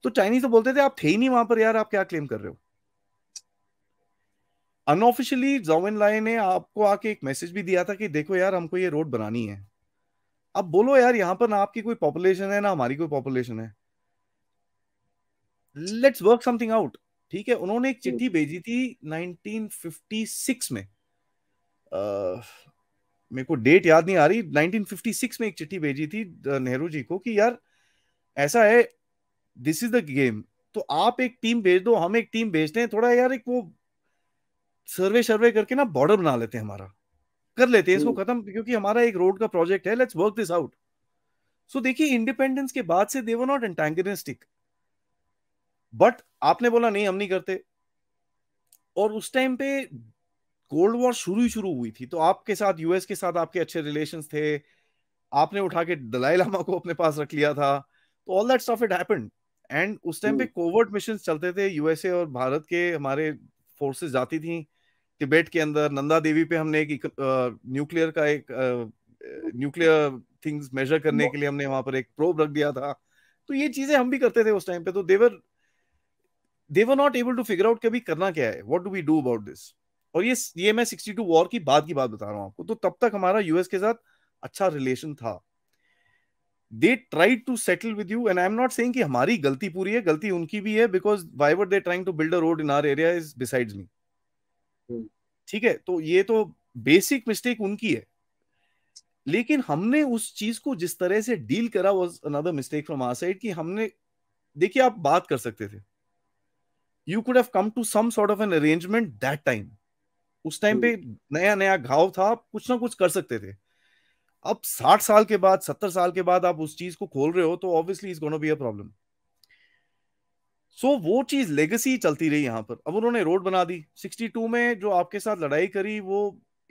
Speaker 2: तो चाइनीज तो बोलते थे आप थे ही नहीं वहां पर यार आप क्या क्लेम कर रहे हो अनऑफिशियली जोविन लाए ने आपको आके एक मैसेज भी दिया था कि देखो यार हमको ये रोड बनानी है अब बोलो यार यहां पर ना आपकी कोई पॉपुलेशन है ना हमारी कोई पॉपुलेशन है लेट्स वर्क समथिंग आउट ठीक है उन्होंने एक चिट्ठी भेजी थी 1956 में मेरे को डेट याद नहीं आ रही 1956 में एक चिट्ठी भेजी थी नेहरू जी को कि यार ऐसा है दिस इज द गेम तो आप एक टीम भेज दो हम एक टीम भेजते हैं थोड़ा यार एक वो सर्वे सर्वे करके ना बॉर्डर बना लेते हैं हमारा कर लेते हैं इसको हम्म। खत्म क्योंकि हमारा एक रोड का प्रोजेक्ट है let's work this out so देखिए इंडिपेंडेंस के बाद से देवर नॉट एंटेगनिस्टिक बट आपने बोला नहीं हम नहीं करते और उस टाइम पे कोल्ड वॉर शुरू ही शुरू हुई थी तो आपके साथ यूएस के साथ आपके अच्छे रिलेशन थे आपने उठा के दलाई लामा को अपने पास रख लिया था तो all that stuff it happened and उस टाइम पे कोवर्ट मिशन चलते थे यूएसए और भारत के हमारे फोर्सेस जाती थी तिबेट के अंदर नंदा देवी पे हमने एक न्यूक्लियर का एक न्यूक्लियर थिंग्स मेजर करने के लिए हमने वहां पर एक प्रोब रख दिया था तो ये चीजें हम भी करते थे उस टाइम पे तो they were they were not able to figure out कभी करना क्या है what do we do about this और ये ये मैं 62 वॉर की बाद की बात बता रहा हूं आपको तो तब तक हमारा यूएस के साथ अच्छा रिलेशन था they try to settle with you and I am not saying कि हमारी गलती पूरी है गलती उनकी भी है because why were they trying to build a road in our area is besides me ठीक है तो ये तो बेसिक मिस्टेक उनकी है लेकिन हमने उस चीज को जिस तरह से डील करा was another mistake from our side कि हमने देखिए आप बात कर सकते थे you could have come to some sort of an arrangement that time उस टाइम हम्म। पे नया नया घाव था कुछ ना कुछ कर सकते थे अब साठ साल के बाद सत्तर साल के बाद आप उस चीज को खोल रहे हो तो obviously is gonna be a problem so वो चीज लेगेसी चलती रही यहां पर अब उन्होंने रोड बना दी 62 में जो आपके साथ लड़ाई करी वो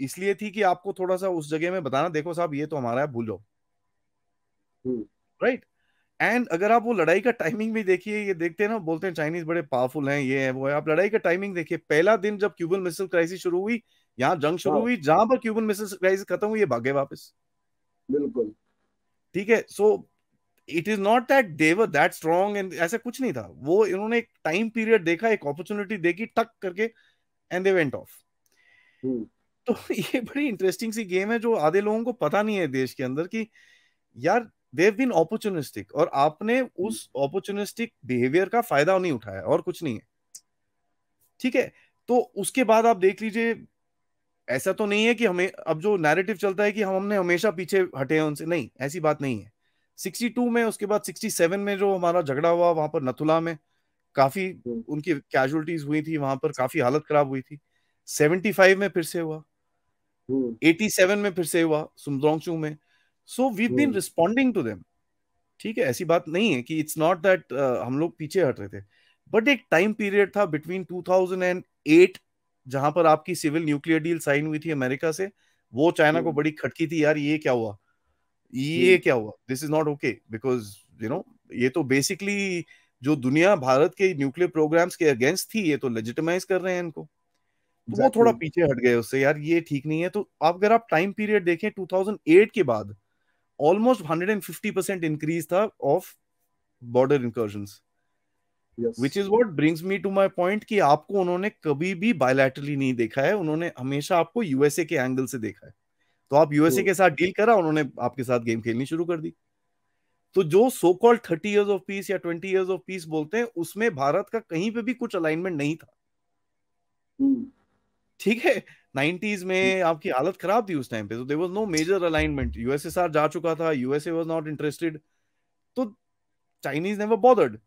Speaker 2: इसलिए थी कि आपको थोड़ा सा उस जगह में बताना देखो साहब ये तो हमारा है भूलो राइट हम्म। right? एंड अगर आप वो लड़ाई का टाइमिंग भी देखिए ये देखते हैं ना बोलते हैं चाइनीज बड़े पावरफुल हैं ये है वो है आप लड़ाई का टाइमिंग देखिए पहला दिन जब क्यूबन मिसल क्राइसिस शुरू हुई यहाँ जंग शुरू हाँ। हुई जहां पर क्यूबन मिसल क्राइसिस खत्म हुई ये भागे वापस बिल्कुल ठीक है so it is not that they were that strong and ऐसा कुछ नहीं था वो इन्होंने एक टाइम पीरियड देखा एक अपॉर्चुनिटी देखी टक करके एंड दे वेंट ऑफ तो ये बड़ी इंटरेस्टिंग सी गेम है जो आधे लोगों को पता नहीं है देश के अंदर कि यार देव बीन ऑपरचुनिस्टिक और आपने उस ऑपरचुनिस्टिक हम्म। बिहेवियर का फायदा नहीं उठाया और कुछ नहीं है ठीक है तो उसके बाद आप देख लीजिए ऐसा तो नहीं है कि हमें अब जो नैरेटिव चलता है कि हम हमने हमेशा पीछे हटे हैं उनसे नहीं ऐसी बात नहीं है 62 में उसके बाद 67 में जो हमारा झगड़ा हुआ वहां पर नथुला में काफी हम्म। उनकी कैजुअलिटीज हुई थी वहां पर काफी हालत खराब हुई थी 75 में फिर से हुआ 87 हम्म। में फिर से हुआ सुमद्रोंगचू में so we been responding to them ठीक है ऐसी बात नहीं है कि इट्स नॉट दैट हम लोग पीछे हट रहे थे बट एक टाइम पीरियड था बिटवीन 2008 जहां पर आपकी सिविल न्यूक्लियर डील साइन हुई थी अमेरिका से वो चाइना को hmm. बड़ी खटकी थी यार ये क्या हुआ ये hmm. क्या हुआ this is not okay because you know ये तो बेसिकली जो दुनिया भारत के न्यूक्लियर प्रोग्राम्स के अगेंस्ट थी ये तो लेजिटिमाइज कर रहे हैं इनको तो वो थोड़ा पीछे हट गए उससे यार ये ठीक नहीं है तो अगर आप टाइम पीरियड देखें 2008 के बाद almost hundred and fifty percent increase था of border incursion which is what brings me to my point कि आपको उन्होंने कभी भी बायोलैटरली नहीं देखा है उन्होंने हमेशा आपको यूएसए के एंगल से देखा है तो आप यूएसए के साथ डील करा उन्होंने आपके साथ गेम खेलनी शुरू कर दी तो जो so call thirty years of peace या ट्वेंटी ईयर्स ऑफ पीस बोलते हैं उसमें भारत का कहीं पे भी कुछ अलाइनमेंट नहीं था hmm. ठीक है नाइन्टीज में हम्म। आपकी हालत खराब थी उस टाइम पे तो there was no major alignment USSR जा चुका था यूएसए वॉज नॉट इंटरेस्टेड तो चाइनीज नेवर बॉदर्ड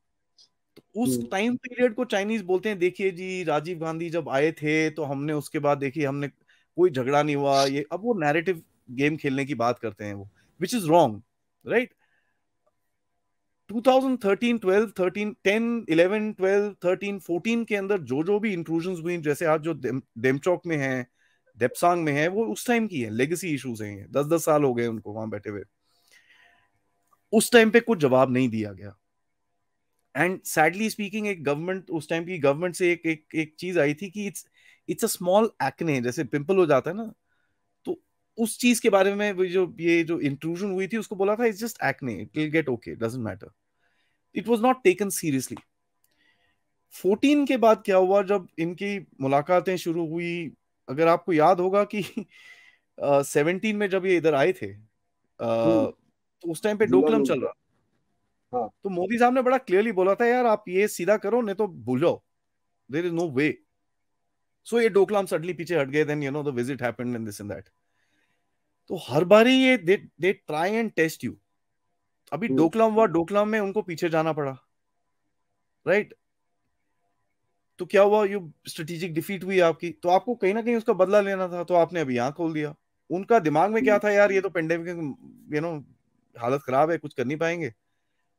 Speaker 2: तो उस टाइम हम्म। पीरियड को चाइनीज बोलते हैं देखिए जी राजीव गांधी जब आए थे तो हमने उसके बाद देखिए हमने कोई झगड़ा नहीं हुआ ये अब वो नैरेटिव गेम खेलने की बात करते हैं वो विच इज रॉन्ग राइट के अंदर जो जो भी हुई जैसे आज जो डेमचौक में है डेपसांग में है वो उस टाइम की है लेगेसी इश्यूज हैं दस दस साल हो गए उनको वहां बैठे हुए उस टाइम पे कुछ जवाब नहीं दिया गया एंड सैडली स्पीकिंग एक गवर्नमेंट उस टाइम की गवर्नमेंट से एक एक एक चीज आई थी कि it's it's a small acne जैसे पिंपल हो जाता है ना तो उस चीज के बारे में जो ये जो इंट्रूजन हुई थी उसको बोला था it's just acne it will get okay doesn't matter it was not taken seriously 14 के बाद क्या हुआ जब इनकी मुलाकातें शुरू हुई अगर आपको याद होगा कि सेवनटीन uh, में जब ये इधर आए थे uh, तो उस टाइम पे डोकलम चल रहा हाँ. तो मोदी साहब ने बड़ा क्लियरली बोला था यार आप ये सीधा करो नहीं तो भूलो देर इज नो वे सो ये डोकलाम सडनली पीछे हट गए then you know the visit happened in this in that तो हर बार ही ये they they try and test you अभी हम्म। डोकलाम हुआ डोकलाम में उनको पीछे जाना पड़ा राइट right? तो क्या हुआ यू स्ट्रेटेजिक डिफीट हुई आपकी तो आपको कहीं ना कहीं उसका बदला लेना था तो आपने अभी यहाँ खोल दिया उनका दिमाग में क्या हम्म। था यार ये तो पेंडेमिक यू नो हालत खराब है कुछ कर नहीं पाएंगे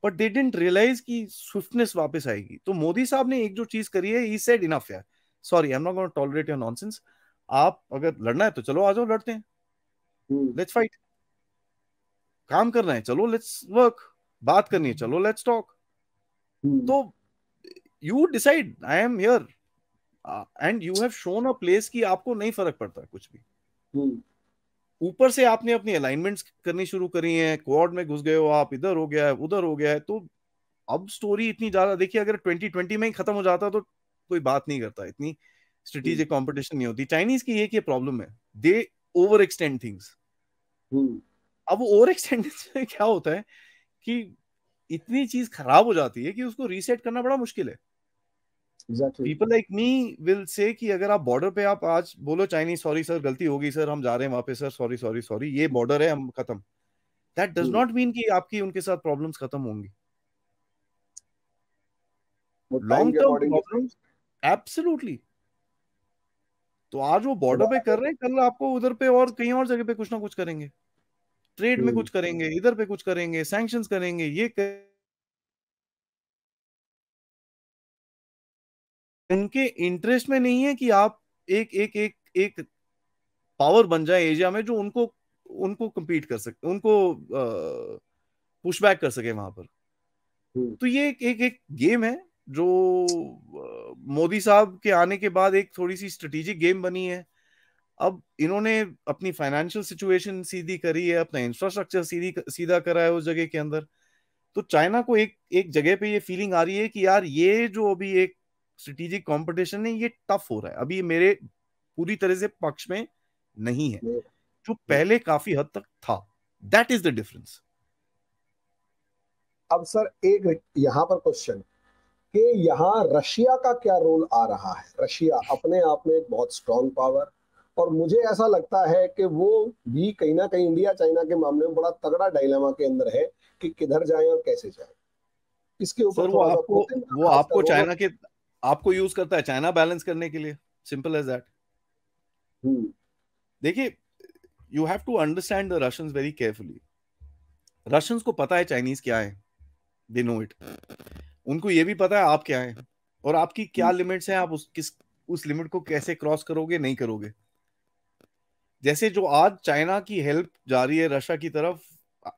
Speaker 2: बट दे डेंट रियलाइज की स्विफ्टनेस वापस आएगी तो मोदी साहब ने एक जो चीज करी है ई सेड इनफ यार sorry I am not gonna tolerate your nonsense आप अगर लड़ना है तो चलो आ जाओ लड़ते हैं लेट्स हम्म। फाइट काम करना है चलो लेट्स वर्क बात करनी है चलो लेट्स टॉक hmm. तो you decide I am here and you have shown a place कि आपको नहीं फर्क पड़ता कुछ भी hmm. ऊपर से आपने अपनी अलाइनमेंट्स करनी शुरू करी है क्वाड में घुस गए हो आप इधर हो गया है उधर हो गया है तो अब स्टोरी इतनी ज्यादा देखिए अगर 2020 में ही खत्म हो जाता तो कोई बात नहीं करता इतनी स्ट्रेटेजिक कंपटीशन hmm. नहीं होती चाइनीज की ये प्रॉब्लम है दे ओवर एक्सटेंड थिंग्स अब वो ओवर एक्सटेंडेंस में क्या होता है कि इतनी चीज खराब हो जाती है कि उसको रीसेट करना बड़ा मुश्किल है people like me will say कि अगर आप बॉर्डर पे आप आज बोलो चाइनीज सॉरी सर गलती होगी सर हम जा रहे हैं वहां पे सर सॉरी सॉरी सॉरी ये बॉर्डर है हम खत्म दैट डज नॉट मीन कि आपकी उनके साथ प्रॉब्लम्स खत्म होंगी लॉन्ग टर्म प्रॉब्लम एब्सोल्युटली तो आज वो बॉर्डर पे कर रहे हैं कल आपको उधर पे और कहीं और जगह पे कुछ ना कुछ करेंगे ट्रेड में कुछ करेंगे इधर पे कुछ करेंगे सैंक्शंस करेंगे ये कर... उनके इंटरेस्ट में नहीं है कि आप एक एक एक एक पावर बन जाए एशिया में जो उनको उनको कम्पीट कर सके उनको पुशबैक कर सके वहां पर तो ये एक एक, एक गेम है जो मोदी साहब के आने के बाद एक थोड़ी सी स्ट्रेटेजिक गेम बनी है अब इन्होंने अपनी फाइनेंशियल सिचुएशन सीधी करी है अपना इंफ्रास्ट्रक्चर सीधी सीधा करा है उस जगह के अंदर तो चाइना को एक एक जगह पे ये फीलिंग आ रही है कि यार ये जो अभी एक स्ट्रेटेजिक कंपटीशन है ये टफ हो रहा है अभी मेरे पूरी तरह से पक्ष में नहीं है जो पहले काफी हद तक था दैट इज
Speaker 1: द डिफरेंस अब सर एक यहां पर क्वेश्चन कि यहां रशिया का क्या रोल आ रहा है रशिया अपने आप में एक बहुत स्ट्रॉन्ग पावर और मुझे ऐसा लगता है कि वो भी कहीं ना कहीं इंडिया चाइना के मामले में बड़ा तगड़ा डायलामा के अंदर है कि किधर जाए और कैसे जाए इसके ऊपर वो आपको
Speaker 2: वो आपको चाइना के आपको यूज करता है चाइना बैलेंस करने के लिए सिंपल एज दैट देखिए you have to understand the Russians very carefully Russians को पता है चाइनीज क्या है दे नो इट उनको ये भी पता है आप क्या है और आपकी क्या लिमिट्स हम्म। हैं आप उस किस उस लिमिट को कैसे क्रॉस करोगे नहीं करोगे जैसे जो आज चाइना की हेल्प जा रही है रशिया की तरफ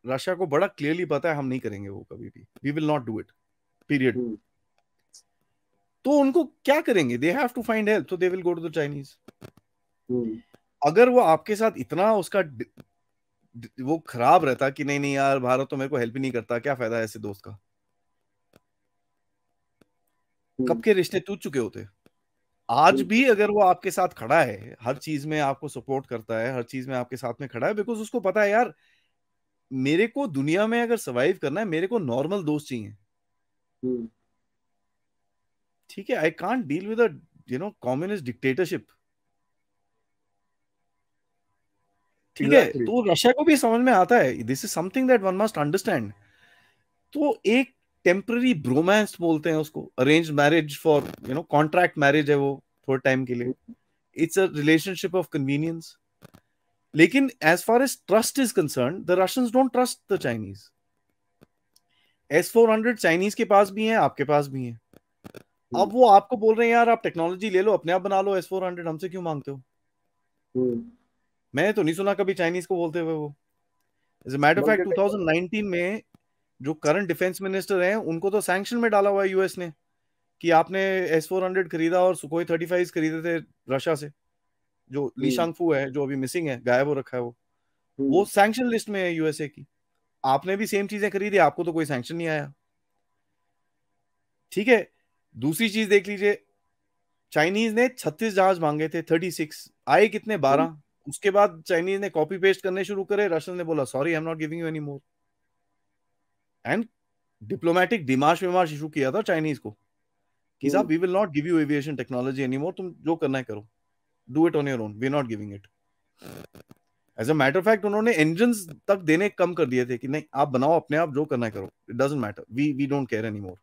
Speaker 2: रशिया को बड़ा क्लियरली पता है हम नहीं करेंगे वो कभी भी we will not do it period तो उनको क्या करेंगे they have to find help तो they will go to the Chinese अगर वो आपके साथ इतना उसका द, द, वो खराब रहता कि नहीं नहीं यार भारत तो मेरे को हेल्प ही नहीं करता क्या फायदा है ऐसे दोस्त का hmm. कब के रिश्ते टूट चुके होते आज भी अगर वो आपके साथ खड़ा है हर चीज में आपको सपोर्ट करता है हर चीज में आपके साथ में खड़ा है बिकॉज उसको पता है यार मेरे को दुनिया में अगर सर्वाइव करना है मेरे को नॉर्मल दोस्त चाहिए ठीक है I can't deal with you know communist dictatorship ठीक है तो रशिया को भी समझ में आता है this is something that one must understand तो एक टेम्पररी ब्रोमांस बोलते हैं उसको arrange marriage for you know contract marriage है वो थोड़े टाइम के लिए it's a relationship of convenience लेकिन as far as trust is concern the Russians don't trust the Chinese S four hundred Chinese के पास भी है आपके पास भी है अब वो आपको बोल रहे हैं यार आप टेक्नोलॉजी ले लो अपने आप बना लो एस फोर हंड्रेड हमसे क्यों मांगते हो हम्म। मैंने तो नहीं सुना कभी चाइनीज को बोलते हुए वो मैटर फैक्ट 2019 में जो करंट डिफेंस मिनिस्टर हैं उनको तो सैंक्शन में डाला हुआ है यूएस ने कि आपने एस फोर हंड्रेड खरीदा और सुखोई थर्टी फाइव खरीदे थे रशिया से जो लीशांगफू हम्म। है जो अभी मिसिंग है गायब हो रखा है वो हम्म। वो सैंक्शन लिस्ट में है यूएसए की आपने भी सेम चीजें खरीदी आपको तो कोई सैंक्शन नहीं आया ठीक है दूसरी चीज देख लीजिए चाइनीज ने 36 जहाज मांगे थे 36 आए कितने 12 हम्म। उसके बाद चाइनीज ने कॉपी पेस्ट करने शुरू करे रशियन ने बोला sorry I am not giving you any more and diplomatic डिमाश विमाश इशू किया था चाइनीज को कि साहब we will not give you aviation technology any more तुम जो करना है करो do it on your own we not giving it as a matter fact उन्होंने इंजन तक देने कम कर दिए थे कि नहीं आप बनाओ अपने आप जो करना है करो it doesn't matter we we don't care any more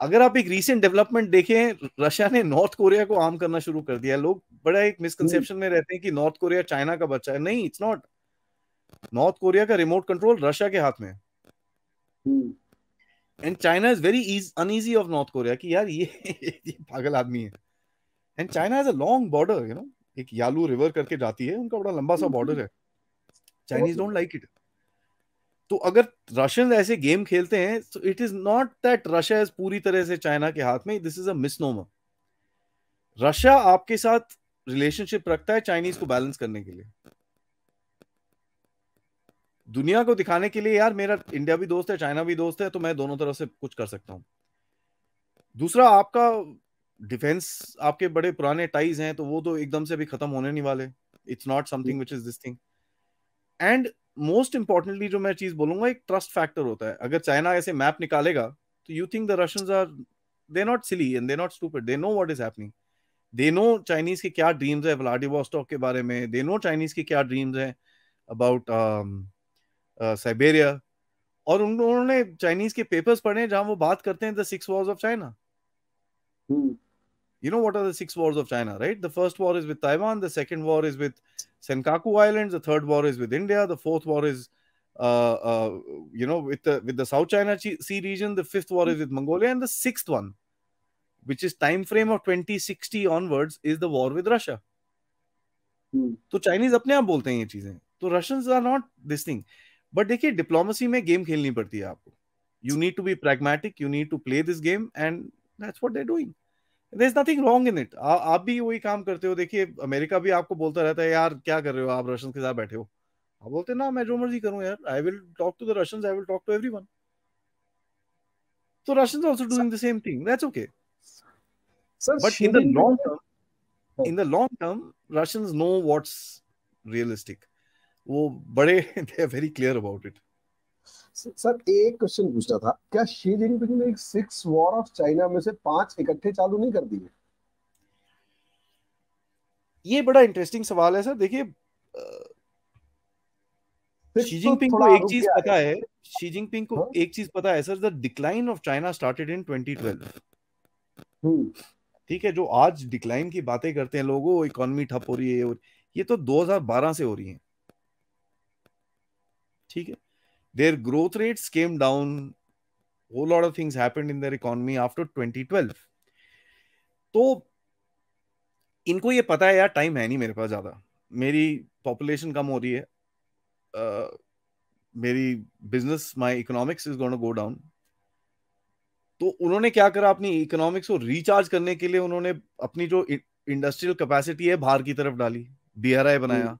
Speaker 2: अगर आप एक रीसेंट डेवलपमेंट देखें रशिया ने नॉर्थ कोरिया को आम करना शुरू कर दिया लोग बड़ा एक मिसकंसेप्शन में रहते हैं कि नॉर्थ कोरिया चाइना का बच्चा है नहीं इट्स नॉट नॉर्थ कोरिया का रिमोट कंट्रोल रशिया के हाथ में है and China is very uneasy of North Korea कि यार ये, ये पागल आदमी है and China is a long border you know एक यालू रिवर करके जाती है उनका बड़ा लंबा सा बॉर्डर हम्म, हम्म।
Speaker 1: है चाइनीज डोंट लाइक इट
Speaker 2: तो अगर रशियन ऐसे गेम खेलते हैं तो it is not that Russia is पूरी तरह से चाइना के हाथ में this is a misnomer Russia आपके साथ रिलेशनशिप रखता है चाइनीज को बैलेंस करने के लिए दुनिया को दिखाने के लिए यार मेरा इंडिया भी दोस्त है चाइना भी दोस्त है तो मैं दोनों तरफ से कुछ कर सकता हूँ दूसरा आपका डिफेंस आपके बड़े पुराने टाइज हैं तो वो तो एकदम से अभी खत्म होने नहीं वाले it's not something which is this thing and most importantly जो मैं चीज बोलूंगा एक ट्रस्ट फैक्टर होता है अगर चाइना ऐसे मैप निकालेगा तो you think the Russians are they not silly and they not stupid they know what is happening they know Chinese के क्या ड्रीम्स है व्लाडिवोस्टॉक के बारे में दे नो चाइनीज के क्या ड्रीम्स है अबाउट साइबेरिया और उन्होंने चाइनीज के पेपर्स पढ़े जहां वो बात करते हैं the six wars of China you know what are the six wars of China, right? The first war is with Taiwan, the second war is with Senkaku Islands, the third war is with India, the fourth war is, uh, uh, you know, with the with the South China Sea region, the fifth war is with Mongolia, and the sixth one, which is time frame of 2060 onwards, is the war with Russia. तो Chinese अपने आप बोलते हैं ये चीजें तो Russians are not this thing but देखिए diplomacy में गेम खेलनी पड़ती है आपको you need to be pragmatic you need to play this game and that's what they doing there is nothing wrong in it आप भी वही काम करते हो देखिए अमेरिका भी आपको बोलता रहता है यार क्या कर रहे हो आप रशियंस के साथ बैठे हो आप बोलते ना मैं जो मर्जी करूं यार I will talk to the Russians I will talk to everyone So Russians also doing the same thing that's okay sir but in the long term in the long term Russians know what's realistic वो बड़े they are very clear about it
Speaker 1: sir एक question पूछना था क्या Xi Jinping ने six war of China में से पांच इकट्ठे चालू नहीं कर दिए ये बड़ा इंटरेस्टिंग सवाल है सर देखिए शी जिनपिंग तो को एक चीज पता
Speaker 2: है शी जिनपिंग को हा? एक चीज पता है sir the decline of China started in 2012 ठीक है जो आज डिक्लाइन की बातें करते हैं लोगों इकोनॉमी ठप हो रही है ये तो 2012 से हो रही है ठीक है there growth rates came down whole lot of things happened in their economy 2012 तो इनको ये पता है यार टाइम है नहीं मेरे पास ज्यादा मेरी पॉपुलेशन कम हो रही है मेरी business my economics is gonna go down तो उन्होंने क्या करा अपनी इकोनॉमिक्स को रिचार्ज करने के लिए उन्होंने अपनी जो इंडस्ट्रियल कैपेसिटी है बाहर की तरफ डाली बीआरआई बनाया hmm.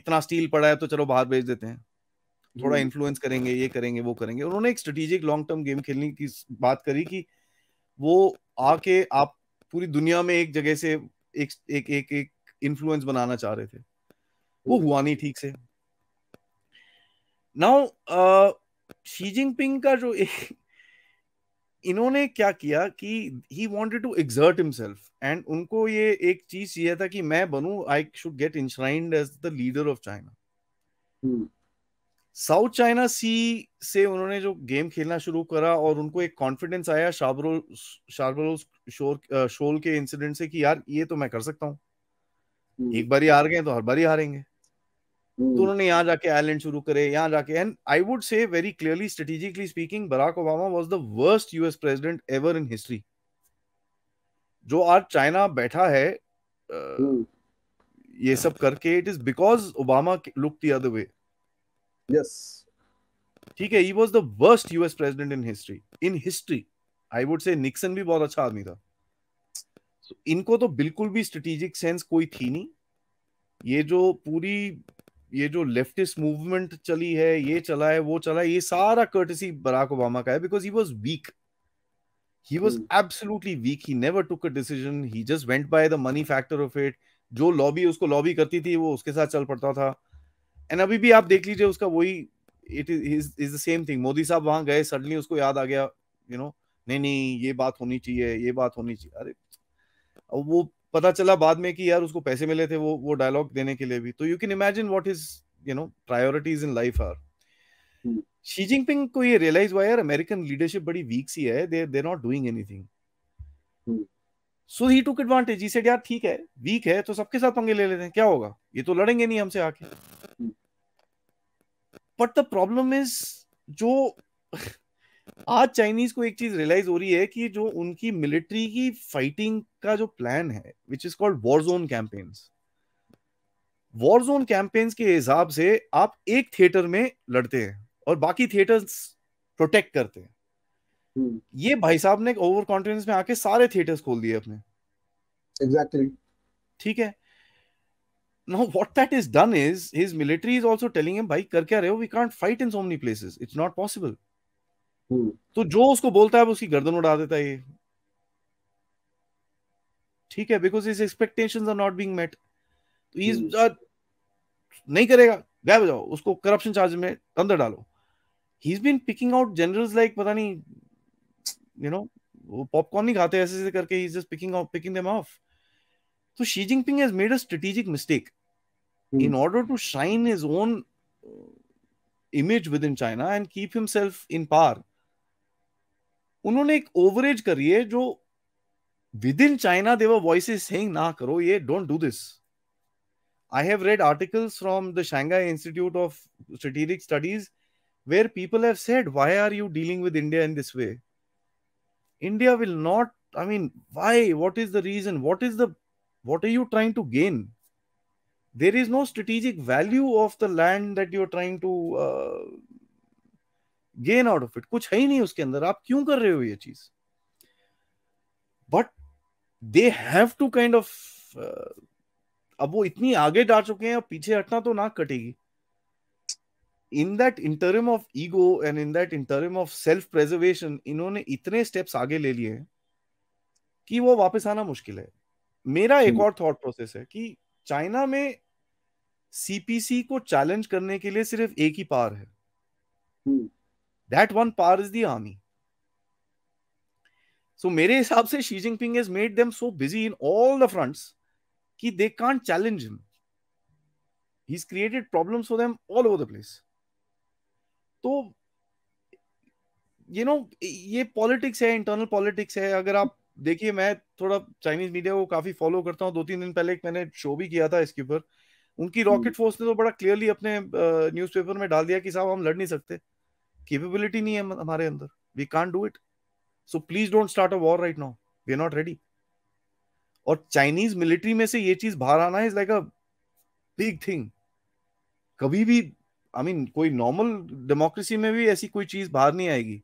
Speaker 2: इतना स्टील पड़ा है तो चलो बाहर भेज देते हैं थोड़ा इन्फ्लुएंस हम्म। करेंगे ये करेंगे वो करेंगे उन्होंने एक स्ट्रेटेजिक लॉन्ग टर्म गेम खेलने की बात करी कि वो आके आप पूरी दुनिया में एक जगह से एक एक एक एक इन्फ्लुएंस बनाना चाह रहे थे वो हुआ नहीं ठीक से नाउ शी जिनपिंग का जो एक इन्होंने क्या किया कि he wanted to exert himself and उनको ये एक चीज ये था कि मैं बनू I should get enshrined as the leader of China South China Sea से उन्होंने जो गेम खेलना शुरू करा और उनको एक कॉन्फिडेंस आया शाबरोल शोर शोल के इंसिडेंट से कि यार ये तो मैं कर सकता हूँ हम्म। एक बार ही हार गए तो हर बार ही हारेंगे हम्म। तो उन्होंने यहाँ जाके आयलैंड शुरू करे यहाँ जाके and I would say very clearly strategically speaking Barack Obama was the worst US president ever in history जो आज चाइना बैठा है हम्म। ये सब करके it is because Obama look the other way yes ठीक है he was the worst US president in history in history I would say Nixon भी बहुत अच्छा आदमी था इनको तो बिल्कुल भी स्ट्रेटेजिक सेंस कोई थी नहीं ये जो पूरी ये जो लेफ्टिस्ट मूवमेंट चली है ये चला है वो चला है ये सारा कर्टिसी बराक ओबामा का है because he was weak he was absolutely weak he never took a decision he just went by the money factor of it जो लॉबी उसको लॉबी करती थी वो उसके साथ चल पड़ता था एंड अभी भी आप देख लीजिए उसका वही it is is the same thing Modi साहब वहां गए सडनली उसको याद आ गया यू you नो know, नहीं नहीं ये बात होनी चाहिए ये बात होनी चाहिए अरे अब वो पता चला बाद में कि यार उसको पैसे मिले थे वो वो डायलॉग देने के लिए भी तो you can imagine what is you know priorities in life are Xi Jinping को ये रियलाइज हुआ यार अमेरिकन लीडरशिप बड़ी वीक सी है they they not doing anything so he took advantage he said यार ठीक है वीक है तो सबके साथ पंगे ले लेते हैं क्या होगा ये तो लड़ेंगे नहीं हमसे आके बट द प्रॉब्लम इज जो आज चाइनीज को एक चीज रियलाइज हो रही है कि जो उनकी मिलिट्री की फाइटिंग का जो प्लान है which is called war zone campaigns war zone campaigns के हिसाब से आप एक थिएटर में लड़ते हैं और बाकी थिएटर्स प्रोटेक्ट करते हैं hmm. ये भाई साहब ने ओवर कॉन्फिडेंस में आके सारे थिएटर्स खोल दिए अपने एग्जैक्टली exactly. ठीक है Now, what that is done is his military is also telling him, भाई कर क्या रहे ho We can't fight in so many places. It's not possible. Hmm. तो जो उसको बोलता है उसकी गर्दन उड़ा देता है ये ठीक है because his expectation are not being met तो ये hmm. uh, नहीं करेगा गायब जाओ उसको करप्शन चार्ज में अंदर डालो he is been picking out generals like पता नहीं यू नो वो पॉपकॉर्न नहीं खाते ऐसे ऐसे करके he is just picking out picking them off तो Xi Jinping has made a strategic mistake Hmm. in order to shine his own uh, image within China and keep himself in power. उन्होंने एक ओवरेज करी है जो within China they were voice saying ना करो ये don't do this I have read articles from the Shanghai Institute of Strategic Studies where people have said, Why are you dealing with India in this way? India will not, I mean, why? What is the reason? What is the, what are you trying to gain? there is no strategic value of the land that you're trying to gain out of it कुछ है ही नहीं उसके अंदर आप क्यों कर रहे हो ये चीज but they have to kind of अब वो इतनी आगे जा चुके हैं अब पीछे हटना तो ना कटेगी in that interim of ego and in that interim of self preservation इन्होंने इतने स्टेप्स आगे ले लिए हैं कि वो वापस आना मुश्किल है मेरा एक हम्म। और थॉट प्रोसेस है कि चाइना में सीपीसी को चैलेंज करने के लिए सिर्फ एक ही पार है दैट वन पार इज दी आर्मी सो मेरे हिसाब से Xi Jinping is made them so busy in all the fronts कि they can't challenge him he is created problems for them all over the place तो you know ये politics है internal politics है अगर आप देखिए मैं थोड़ा चाइनीज मीडिया को काफी फॉलो करता हूँ दो तीन दिन पहले एक मैंने शो भी किया था इसके ऊपर उनकी हम्म। रॉकेट फोर्स ने तो बड़ा क्लियरली अपने न्यूज पेपर में डाल दिया कि साहब हम लड़ नहीं सकते केपेबिलिटी नहीं है हमारे अंदर we can do it so please don't start a war right now we are not ready और चाइनीज मिलिट्री में से ये चीज बाहर आना is like a big thing कभी भी आई I मीन mean, कोई नॉर्मल डेमोक्रेसी में भी ऐसी कोई चीज बाहर नहीं आएगी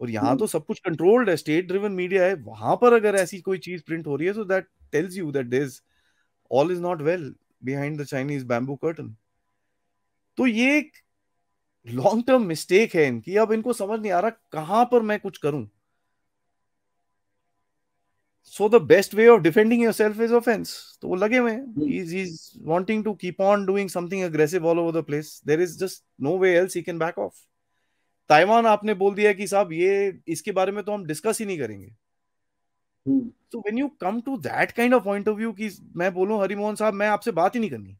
Speaker 2: और यहाँ हम्म। तो सब कुछ कंट्रोल्ड है स्टेट ड्रिवन मीडिया है वहां पर अगर ऐसी कोई चीज प्रिंट हो रही है तो that tells you that is all is not well behind the Chinese bamboo curtain तो ये एक लॉन्ग टर्म मिस्टेक है इनकी अब इनको समझ नहीं आ रहा कहां पर मैं कुछ करूं so the best way of defending yourself is offense तो वो लगे हुए is wanting to keep on doing something aggressive all over the place there is just no way else he can back off Taiwan आपने बोल दिया कि साहब ये इसके बारे में तो हम डिस्कस ही नहीं करेंगे तो when you come to that kind of point of view कि मैं बोलूं हरिमोहन साहब मैं आपसे बात ही नहीं करनी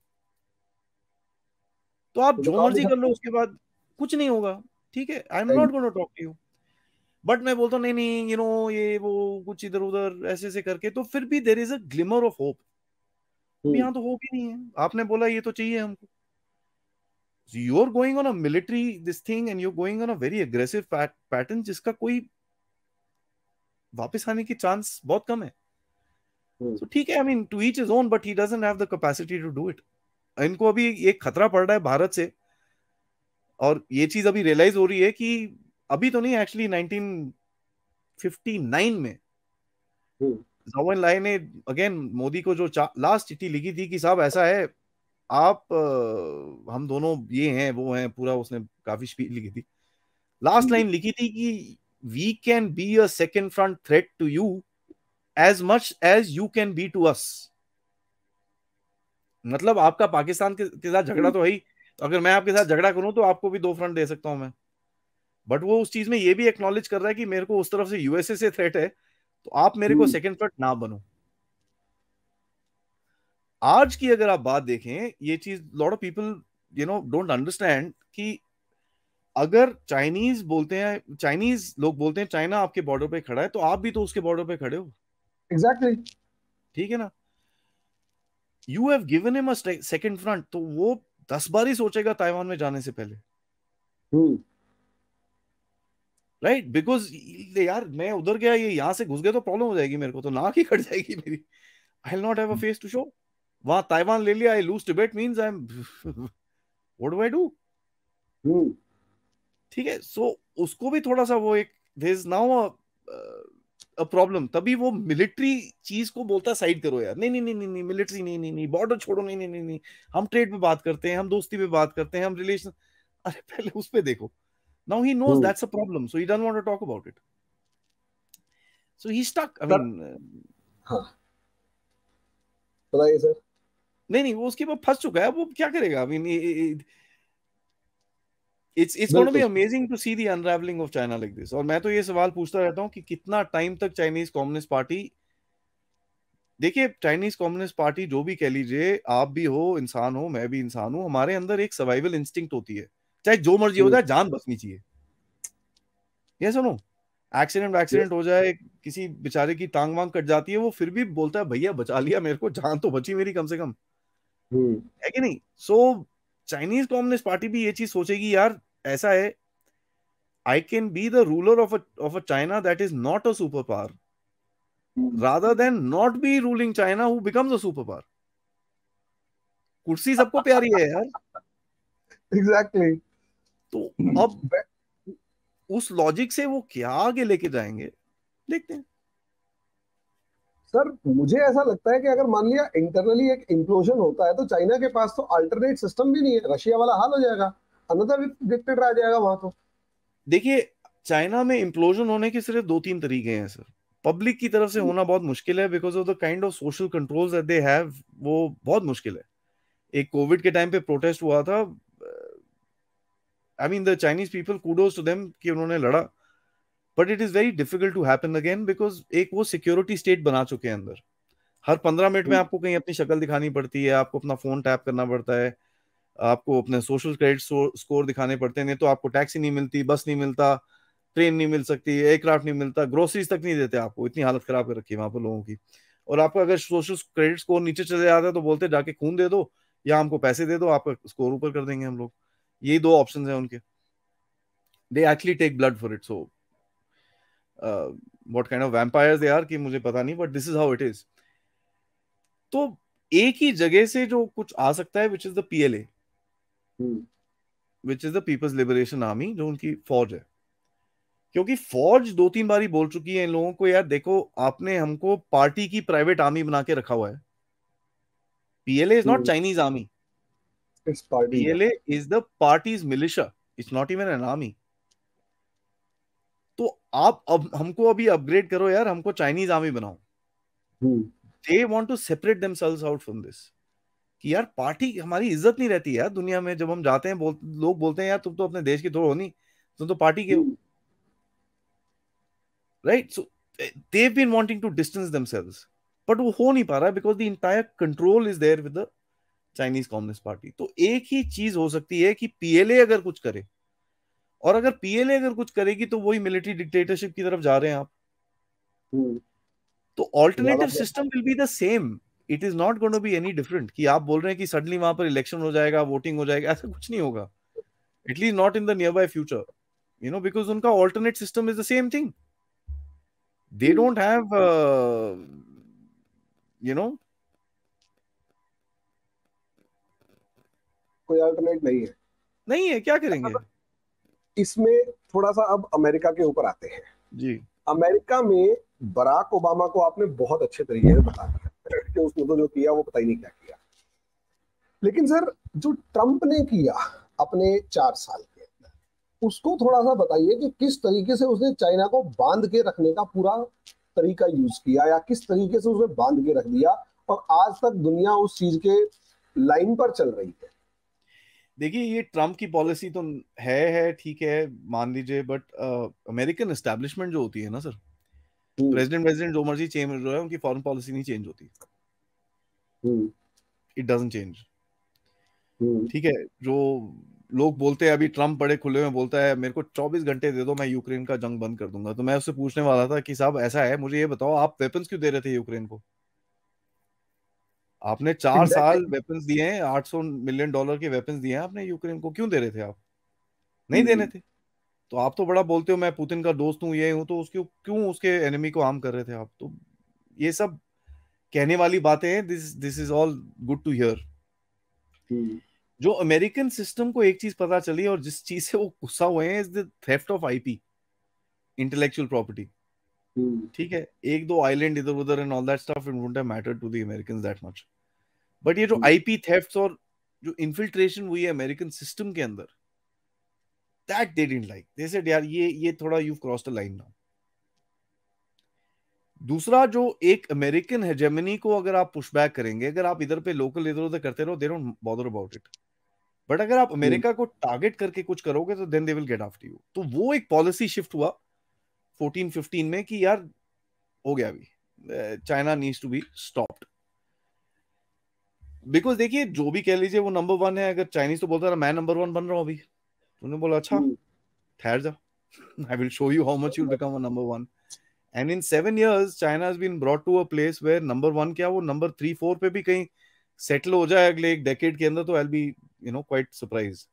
Speaker 2: तो आप तो जो मर्जी कर लो उसके बाद कुछ नहीं होगा ठीक है I am not gonna talk to you but मैं बोलता हूँ नहीं नहीं यू नो ये वो कुछ इधर उधर ऐसे ऐसे करके तो फिर भी there is a glimmer of hope यहाँ तो होप ही नहीं है आपने बोला ये तो चाहिए हमको you are going on a military this thing and you going on a very aggressive pattern जिसका कोई वापस आने की चांस बहुत कम है तो ठीक है I mean to each is own but he doesn't have the capacity to do it इनको अभी एक खतरा पड़ रहा है भारत से और ये चीज अभी रियलाइज हो रही है कि अभी तो नहीं एक्चुअली 1959 में जवन hmm. लाई ने अगेन मोदी को जो लास्ट चिट्ठी लिखी थी कि साहब ऐसा है आप हम दोनों ये हैं वो हैं पूरा उसने काफी स्पीड लिखी थी लास्ट लाइन hmm. लिखी थी कि we can be a second front threat to you as much as you can be to us मतलब आपका पाकिस्तान के, के साथ झगड़ा तो है ही अगर मैं आपके साथ झगड़ा करूं तो आपको भी दो फ्रंट दे सकता हूं मैं बट वो उस चीज में ये भी एक्नोलेज कर रहा है कि मेरे को उस तरफ से यूएसए से थ्रेट है तो आप मेरे को सेकंड hmm. फ्रंट ना बनो आज की अगर आप बात देखें ये चीज lot of people you know don't understand कि अगर चाइनीज बोलते हैं चाइनीज लोग बोलते हैं चाइना आपके बॉर्डर पे खड़ा है तो आप भी तो उसके बॉर्डर पे खड़े हो एग्जैक्टली exactly. ठीक है ना you have given him a second front तो वो दस बार ही सोचेगा ताइवान में जाने से पहले राइट hmm. Because right? यार मैं उधर गया ये यहां से घुस गया तो प्रॉब्लम हो जाएगी मेरे को तो नाक ही कट जाएगी मेरी I not have a face to show वहां ताइवान ले लिया I lose Tibet mean I am what do I do ठीक है सो उसको भी थोड़ा सा वो एक इज नाउ अ प्रॉब्लम तभी वो मिलिट्री चीज को बोलता साइड करो यार नहीं नहीं नहीं नहीं मिलिट्री नहीं नहीं नहीं बॉर्डर छोड़ो नहीं नहीं नहीं हम ट्रेड पे बात करते हैं हम दोस्ती पे बात करते हैं हम रिलेशन अरे पहले उस पे देखो now he knows that's a problem so he don't want to talk about it so he stuck I mean हां बताइए सर नहीं नहीं वो उसके बाद फंस चुका है वो क्या करेगा I mean it's it's going to be amazing to see the unravelling of China like this और मैं तो ये सवाल पूछता रहता हूँ कि कितना टाइम तक चाइनीज कम्युनिस्ट पार्टी देखिए चाइनीज कम्युनिस्ट पार्टी जो भी कह लीजिए आप भी हो इंसान हो मैं भी इंसान हूं हमारे अंदर एक सर्वाइवल इंस्टिंक्ट होती है चाहे जो मर्जी हो जाए जान बचनी चाहिए ये सुनो एक्सीडेंट एक्सीडेंट हो जाए किसी बेचारे की टांग वांग कट जाती है वो फिर भी बोलता है भैया बचा लिया मेरे को जान तो बची मेरी कम से कम हम्म। है कि नहीं so so, Chinese Communist Party भी ये चीज सोचेगी यार ऐसा है I can be the ruler of of a China that is not a super power then not be ruling China who becomes a super power कुर्सी सबको प्यारी है यार एग्जैक्टली exactly. तो अब hmm. उस लॉजिक से वो क्या आगे लेके जाएंगे
Speaker 1: देखते हैं सर मुझे ऐसा लगता है कि अगर मान लिया इंटरनली एक इंक्लोजन होता है तो चाइना के पास तो अल्टरनेट सिस्टम भी नहीं है रशिया वाला हाल हो जाएगा अनदर डिक्टेटर आ जाएगा वहां तो देखिए चाइना में इंप्लोजन होने के सिर्फ
Speaker 2: दो तीन तरीके हैं सर पब्लिक की तरफ से हम्म। होना बहुत मुश्किल है because of the kind of social controls they have वो बहुत मुश्किल है एक कोविड के टाइम पे प्रोटेस्ट हुआ था I mean the Chinese people kudos to them कि उन्होंने लड़ा but it is very difficult to happen again because एक वो सिक्योरिटी स्टेट बना चुके हैं अंदर हर पंद्रह मिनट में हम्म। आपको कहीं अपनी शक्ल दिखानी पड़ती है आपको अपना फोन टैप करना पड़ता है आपको अपने सोशल क्रेडिट स्कोर दिखाने पड़ते हैं नहीं तो आपको टैक्सी नहीं मिलती बस नहीं मिलता ट्रेन नहीं मिल सकती एयरक्राफ्ट नहीं मिलता ग्रोसरीज तक नहीं देते आपको इतनी हालत खराब कर रखी है वहां पर लोगों की और आपका अगर सोशल क्रेडिट स्कोर नीचे चले जाता है तो बोलते जाके खून दे दो या हमको पैसे दे दो आपका स्कोर ऊपर कर देंगे हम लोग यही दो ऑप्शन है उनके they actually take blood for it so what kind of vampires they are कि मुझे पता नहीं but this is how it is तो एक ही जगह से जो कुछ आ सकता है which is the a which is the People's Liberation Army जो उनकी फौज है क्योंकि फौज दो तीन बार ही बोल चुकी है इन लोगों को यार देखो आपने हमको पार्टी की प्राइवेट आर्मी बना के रखा हुआ है PLA is not Chinese army
Speaker 1: PLA
Speaker 2: is the party's militia it's not even an army तो आप अब हमको अभी अपग्रेड करो यार हमको चाइनीज आर्मी बनाओ they want to separate them out from this कि यार पार्टी हमारी इज्जत नहीं रहती यार दुनिया में जब हम जाते हैं बोल, लोग बोलते हैं यार तुम तो अपने देश के थोड़े हो नहीं तुम तो पार्टी के हो right so they've been wanting to distance themselves but वो हो नहीं पा रहा because the entire control is there with the Chinese Communist Party तो एक ही चीज हो सकती है कि पीएलए अगर कुछ करे और अगर पीएलए अगर कुछ करेगी तो वही मिलिट्री डिक्टेटरशिप की तरफ जा रहे हैं आप हम्म। तो alternative system will be the same it is not going to be any different कि आप बोल रहे हैं कि सडनली वहां पर इलेक्शन हो जाएगा वोटिंग हो जाएगा ऐसा कुछ नहीं होगा at least not in the near by future you know because उनका alternate system is the same thing they don't have you know
Speaker 1: कोई ऑल्टरनेट नहीं है नहीं है क्या करेंगे इसमें थोड़ा सा अब अमेरिका के ऊपर आते हैं जी अमेरिका में बराक ओबामा को आपने बहुत अच्छे तरीके से बता दिया कि उसने तो जो किया वो पता ही नहीं क्या किया लेकिन सर जो ट्रंप ने किया अपने चार साल के अंदर उसको थोड़ा सा बताइए कि किस तरीके से उसने चाइना को बांध के रखने का पूरा तरीका यूज किया या किस तरीके से उसने बांध के रख दिया और आज तक दुनिया उस चीज के लाइन पर चल रही है
Speaker 2: देखिए ये ट्रम्प की पॉलिसी तो है है ठीक है मान लीजिए बट अमेरिकन एस्टेब्लिशमेंट जो होती है ना सर हम्म। प्रेसिडेंट प्रेसिडेंट जो मर्जी चेंज हो है उनकी फॉरेन पॉलिसी नहीं चेंज होती इट डजेंट चेंज ठीक है जो लोग बोलते हैं अभी ट्रम्प बड़े खुले में बोलता है मेरे को 24 घंटे दे दो मैं यूक्रेन का जंग बंद कर दूंगा तो मैं उससे पूछने वाला था कि साहब ऐसा है मुझे ये बताओ आप वेपन्स क्यों दे रहे थे यूक्रेन को आपने चार साल वेपन्स दिए हैं सौ मिलियन डॉलर के वेपन्स दिए हैं आपने यूक्रेन को क्यों दे रहे थे आप नहीं देने hmm. थे तो आप तो बड़ा बोलते हो मैं पुतिन का दोस्त हूँ ये हूँ तो उसके क्यों उसके एनिमी को हार्म कर रहे थे आप तो ये सब कहने वाली बातें हैं this this is all good to hear जो अमेरिकन सिस्टम को एक चीज पता चली और जिस चीज से वो गुस्सा हुए हैं is the theft of IP intellectual property ठीक है एक दो आइलैंड इधर उधर and all that stuff it won't matter to the American that much but ये जो आईपी hmm. थे और जो इन्फिल्ट्रेशन हुई है अमेरिकन सिस्टम के अंदर that they didn't like they said यार ये ये थोड़ा you cross the line now दूसरा जो एक अमेरिकन है जर्मनी को अगर आप पुशबैक करेंगे अगर आप इधर पे लोकल इधर उधर करते रहो they don't bother about it but अगर आप अमेरिका hmm. को टारगेट करके कुछ करोगे तो then they will get after you तो वो एक पॉलिसी शिफ्ट हुआ 14 15 में कि यार हो गया अभी China needs to be stopped because देखिए जो भी कह लीजिए वो नंबर वन है अगर चाइनीज तो बोलता मैं नंबर वन बन रहा हूँ अभी उन्होंने बोला अच्छा हम्म। ठहर जा I will show you how much you become number one and in seven years China has been brought to a place where number one क्या वो नंबर थ्री फोर पे भी कहीं सेटल हो जाए अगले एक डेकेड के अंदर तो I be you know quite surprise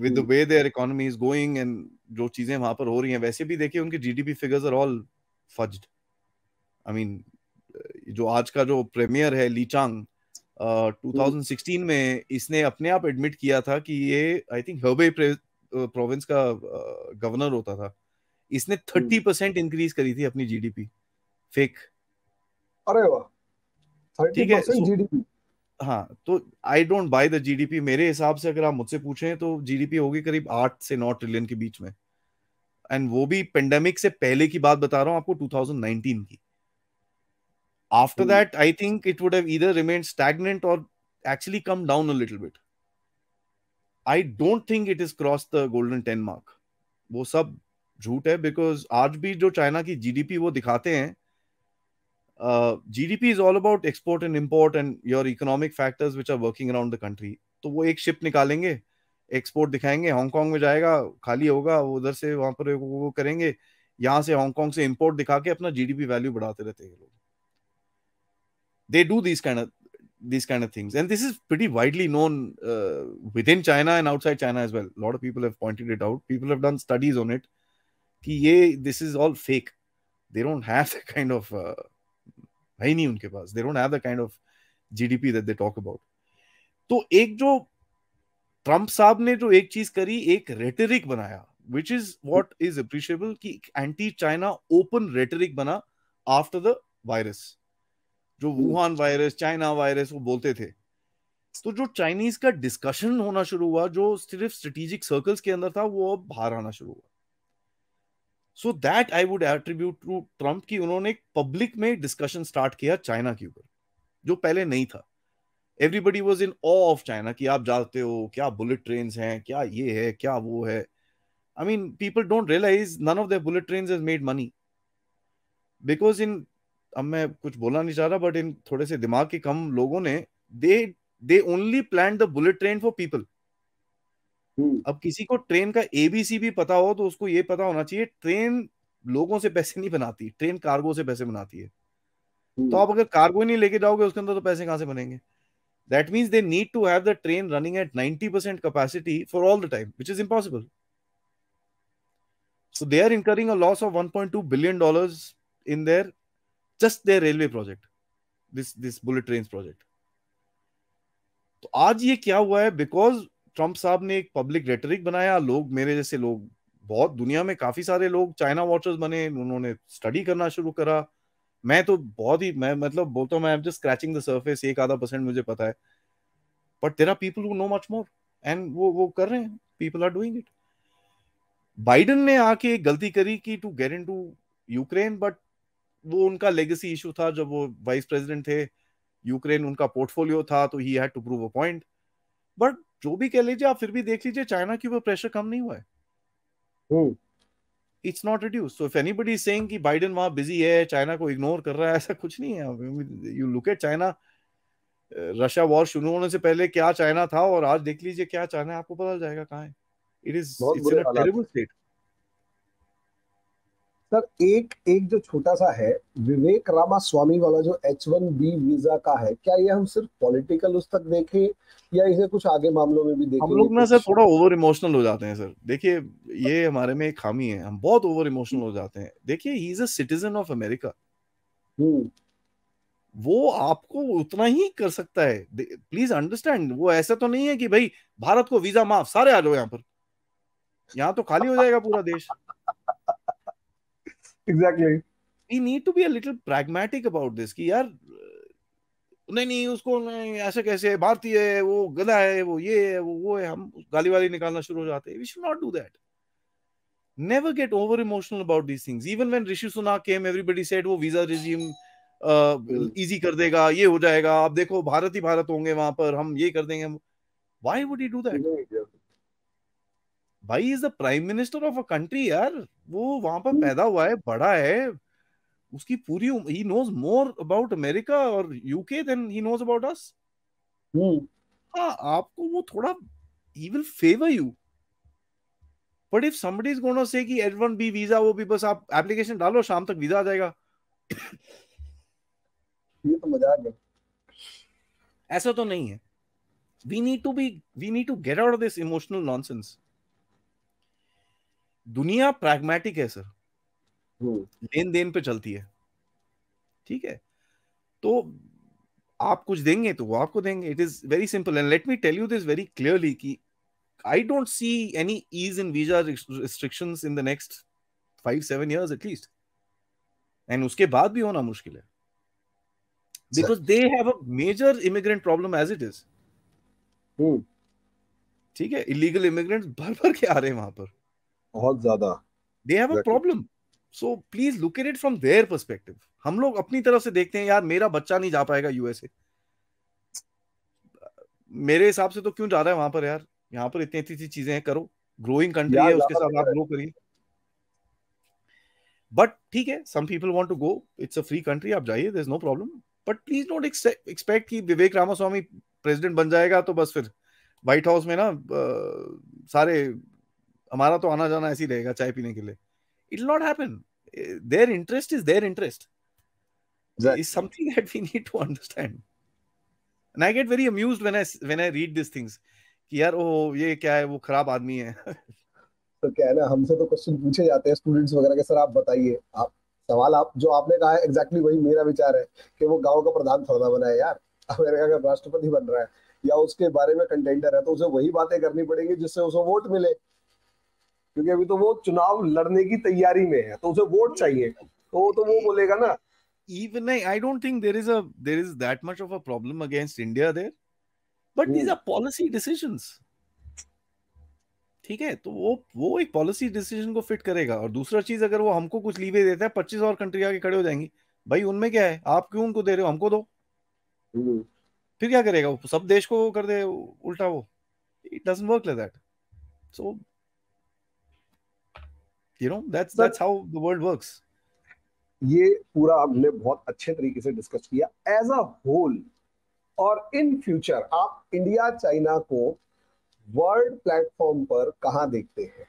Speaker 2: with the way their economy is going and जो चीजें वहां पर हो रही हैं वैसे भी देखिए उनके GDP figures are all fudged I mean जो आज का जो प्रीमियर है लीचांग 2016 हम्म। में इसने अपने आप एडमिट किया था कि ये आई थिंक हर्बे प्रोविंस का गवर्नर uh, होता था इसने 30 परसेंट इंक्रीज करी थी अपनी जीडीपी फेक अरे वाह ठीक है जीडीपी हाँ तो I don't buy the GDP मेरे हिसाब से अगर आप मुझसे पूछें तो जीडीपी होगी करीब आठ से नौ ट्रिलियन के बीच में एंड वो भी पेंडेमिक से पहले की बात बता रहा हूँ आपको 2019 की After mm. that, I think it would have either remained stagnant or actually come down a little bit. I don't think it has crossed the golden 10 mark. वो सब झूठ है बिकॉज आज भी जो चाइना की जीडीपी वो दिखाते हैं GDP is all about export and import and your economic factors which are working around the country तो वो एक शिप निकालेंगे एक्सपोर्ट दिखाएंगे हांगकांग में जाएगा खाली होगा उधर से वहां पर वो करेंगे यहाँ से हांगकॉन्ग से इम्पोर्ट दिखा के अपना जीडीपी वैल्यू बढ़ाते रहते हैं लोग they do these kind of these kind of things and this is pretty widely known uh, within china and outside china as well a lot of people have pointed it out people have done studies on it ki this is all fake they don't have the kind of uh, they don't have the kind of gdp that they talk about so ek jo trump saab ne jo ek cheez kari ek which is what is appreciable anti china open rhetoric bana after the virus जो hmm. Wuhan virus China virus वो बोलते थे तो जो Chinese का discussion होना शुरू हुआ जो सिर्फ स्ट्रेटेजिक सर्कल्स के अंदर था वो अब बाहर आना शुरू हुआ so that I would attribute to Trump की उन्होंने पब्लिक में डिस्कशन स्टार्ट किया चाइना के ऊपर जो पहले नहीं था everybody was in awe of China कि आप जानते हो क्या बुलेट ट्रेन हैं क्या ये है क्या वो है I mean people don't realise none of the bullet train made money because in अब मैं कुछ बोलना नहीं चाह रहा बट इन थोड़े से दिमाग के कम लोगों ने they they only plan the bullet train for people अब किसी को ट्रेन का एबीसी भी पता हो तो उसको ये पता होना चाहिए ट्रेन लोगों से पैसे नहीं बनाती ट्रेन कार्गो से पैसे बनाती है hmm. तो आप अगर कार्गो ही नहीं लेके जाओगे उसके अंदर तो पैसे कहां से बनेंगे that means they need to have the train running at 90% capacity for all the time which is impossible so they are incurring a loss of 1.2 billion dollars in their just their railway project this this bullet train project तो आज ये क्या हुआ है because Trump साहब ने एक public rhetoric बनाया लोग मेरे जैसे लोग बहुत दुनिया में काफी सारे लोग चाइना वॉचर्स बने उन्होंने स्टडी करना शुरू करा मैं तो बहुत ही मैं मतलब बोलता हूँ मैं जस्ट स्क्रैचिंग द सर्फेस एक आधा परसेंट मुझे पता है but there are people who know much more and वो वो कर रहे हैं people are doing it Biden ने आके एक गलती करी कि to get in to Ukraine but वो उनका लेगेसी इशू था जब वो वाइस प्रेसिडेंट थे यूक्रेन उनका पोर्टफोलियो था तो he had to prove a point but जो भी कह लीजिए आप फिर भी देख लीजिए चाइना के ऊपर प्रेशर कम नहीं हुआ है it's not reduce so if anybody saying कि बाइडेन वहां बिजी है चाइना को इग्नोर कर रहा है ऐसा कुछ नहीं है you look at China Russia war शुरू होने से पहले क्या चाइना था और आज देख लीजिए क्या चाइना आपको पता चल जाएगा कहां है it
Speaker 1: is it's in a terrible state sir एक एक जो छोटा सा है विवेक रामा स्वामी वाला जो एच वन बी वीजा का है क्या ये हम सिर्फ पॉलिटिकल उस तक देखे या इसे कुछ आगे मामलों में भी देखें हम लोग ना
Speaker 2: सर थोड़ा ओवर इमोशनल हो जाते हैं सर देखिए ये हमारे में एक खामी है हम बहुत ओवर इमोशनल हो जाते हैं देखिए he is a citizen of America वो आपको उतना ही कर सकता है प्लीज अंडरस्टैंड वो ऐसा तो नहीं है कि भाई भारत को वीजा माफ सारे आ जाओ यहाँ पर यहाँ तो खाली हो जाएगा पूरा देश exactly we need to be a little pragmatic about this कि यार नहीं नहीं उसको ऐसे कैसे भारतीय है वो गधा है वो ये है वो वो है हम गाली वाली निकालना शुरू हो जाते हैं we should not do that never get over emotional about these things even when rishi sunak came everybody said वो visa regime easy uh, hmm. कर देगा ये हो जाएगा आप देखो भारत ही भारत होंगे वहां पर हम ये कर देंगे व्हाई वुड डू दैट भाई is the prime minister of a country यार वो वहां पर hmm. पैदा हुआ है बड़ा है उसकी पूरी he knows more about America और UK then he knows about us हाँ आपको वो थोड़ा he will favour you but if somebody is going to say कि एडवन बी वीजा वो भी बस आप एप्लीकेशन डालो शाम तक वीजा आ जाएगा
Speaker 1: ये तो मजाक है
Speaker 2: ऐसा तो नहीं है we need to be we need to get out of this emotional nonsense दुनिया प्रैग्मेटिक है सर हम्म। लेन देन पे चलती है ठीक है तो आप कुछ देंगे तो वो आपको देंगे it is very simple and let me tell you this very clearly कि I don't see any ease in visa restriction in the next five seven years at least and उसके बाद भी होना मुश्किल है because they have a major immigrant problem as it is ठीक है illegal immigrant भर भर के आ रहे हैं वहां पर बहुत ज्यादा they have a problem so please look at it from their perspective हम लोग अपनी तरफ से देखते हैं यार मेरा बच्चा नहीं जा पाएगा यूएसए मेरे हिसाब से तो क्यों जा रहा है वहां पर यार यहाँ पर इतनी इतनी चीजें हैं करो ग्रोइंग कंट्री है उसके साथ आप ग्रो करिए बट ठीक है some people want to go it's a free country आप जाइए there is no problem but please don't expect कि विवेक रामास्वामी प्रेसिडेंट बन जाएगा तो बस फिर व्हाइट हाउस में ना सारे हमारा तो आना जाना ऐसी रहेगा चाय पीने के लिए it not happen their interest is their interest is something that we need to understand and i get very amused when i when i read these things कि यार ओ ये क्या है वो खराब आदमी है
Speaker 1: तो क्या है ना हमसे तो क्वेश्चन पूछे जाते हैं स्टूडेंट्स वगैरह के सर आप बताइए आप सवाल आप जो आपने कहा है exactly वही मेरा विचार है कि वो गांव का प्रधान थोड़ा बना है यार अमेरिका का राष्ट्रपति बन रहा है या उसके बारे में कंटेंडर है तो उसे वही बातें करनी पड़ेगी जिससे उसे वोट मिले क्योंकि अभी तो वो चुनाव लड़ने की तैयारी में है तो उसे वोट चाहिए तो तो वो तो बोलेगा ना even like, I don't think there is a there is that much of a problem against India
Speaker 2: there. But mm. these hmm. are policy decisions. ठीक है तो वो वो एक पॉलिसी डिसीजन को फिट करेगा और दूसरा चीज अगर वो हमको कुछ लीवे देता है पच्चीस और कंट्री आगे खड़े हो जाएंगी भाई उनमें क्या है आप क्यों उनको दे रहे हो हमको दो mm. फिर क्या करेगा वो सब देश को कर दे उल्टा वो it doesn't work like that so
Speaker 1: you know that's that's how the world works ये पूरा हमने बहुत अच्छे तरीके से डिस्कस किया एज अ होल और इन फ्यूचर आप इंडिया चाइना को वर्ल्ड प्लेटफॉर्म पर कहाँ देखते हैं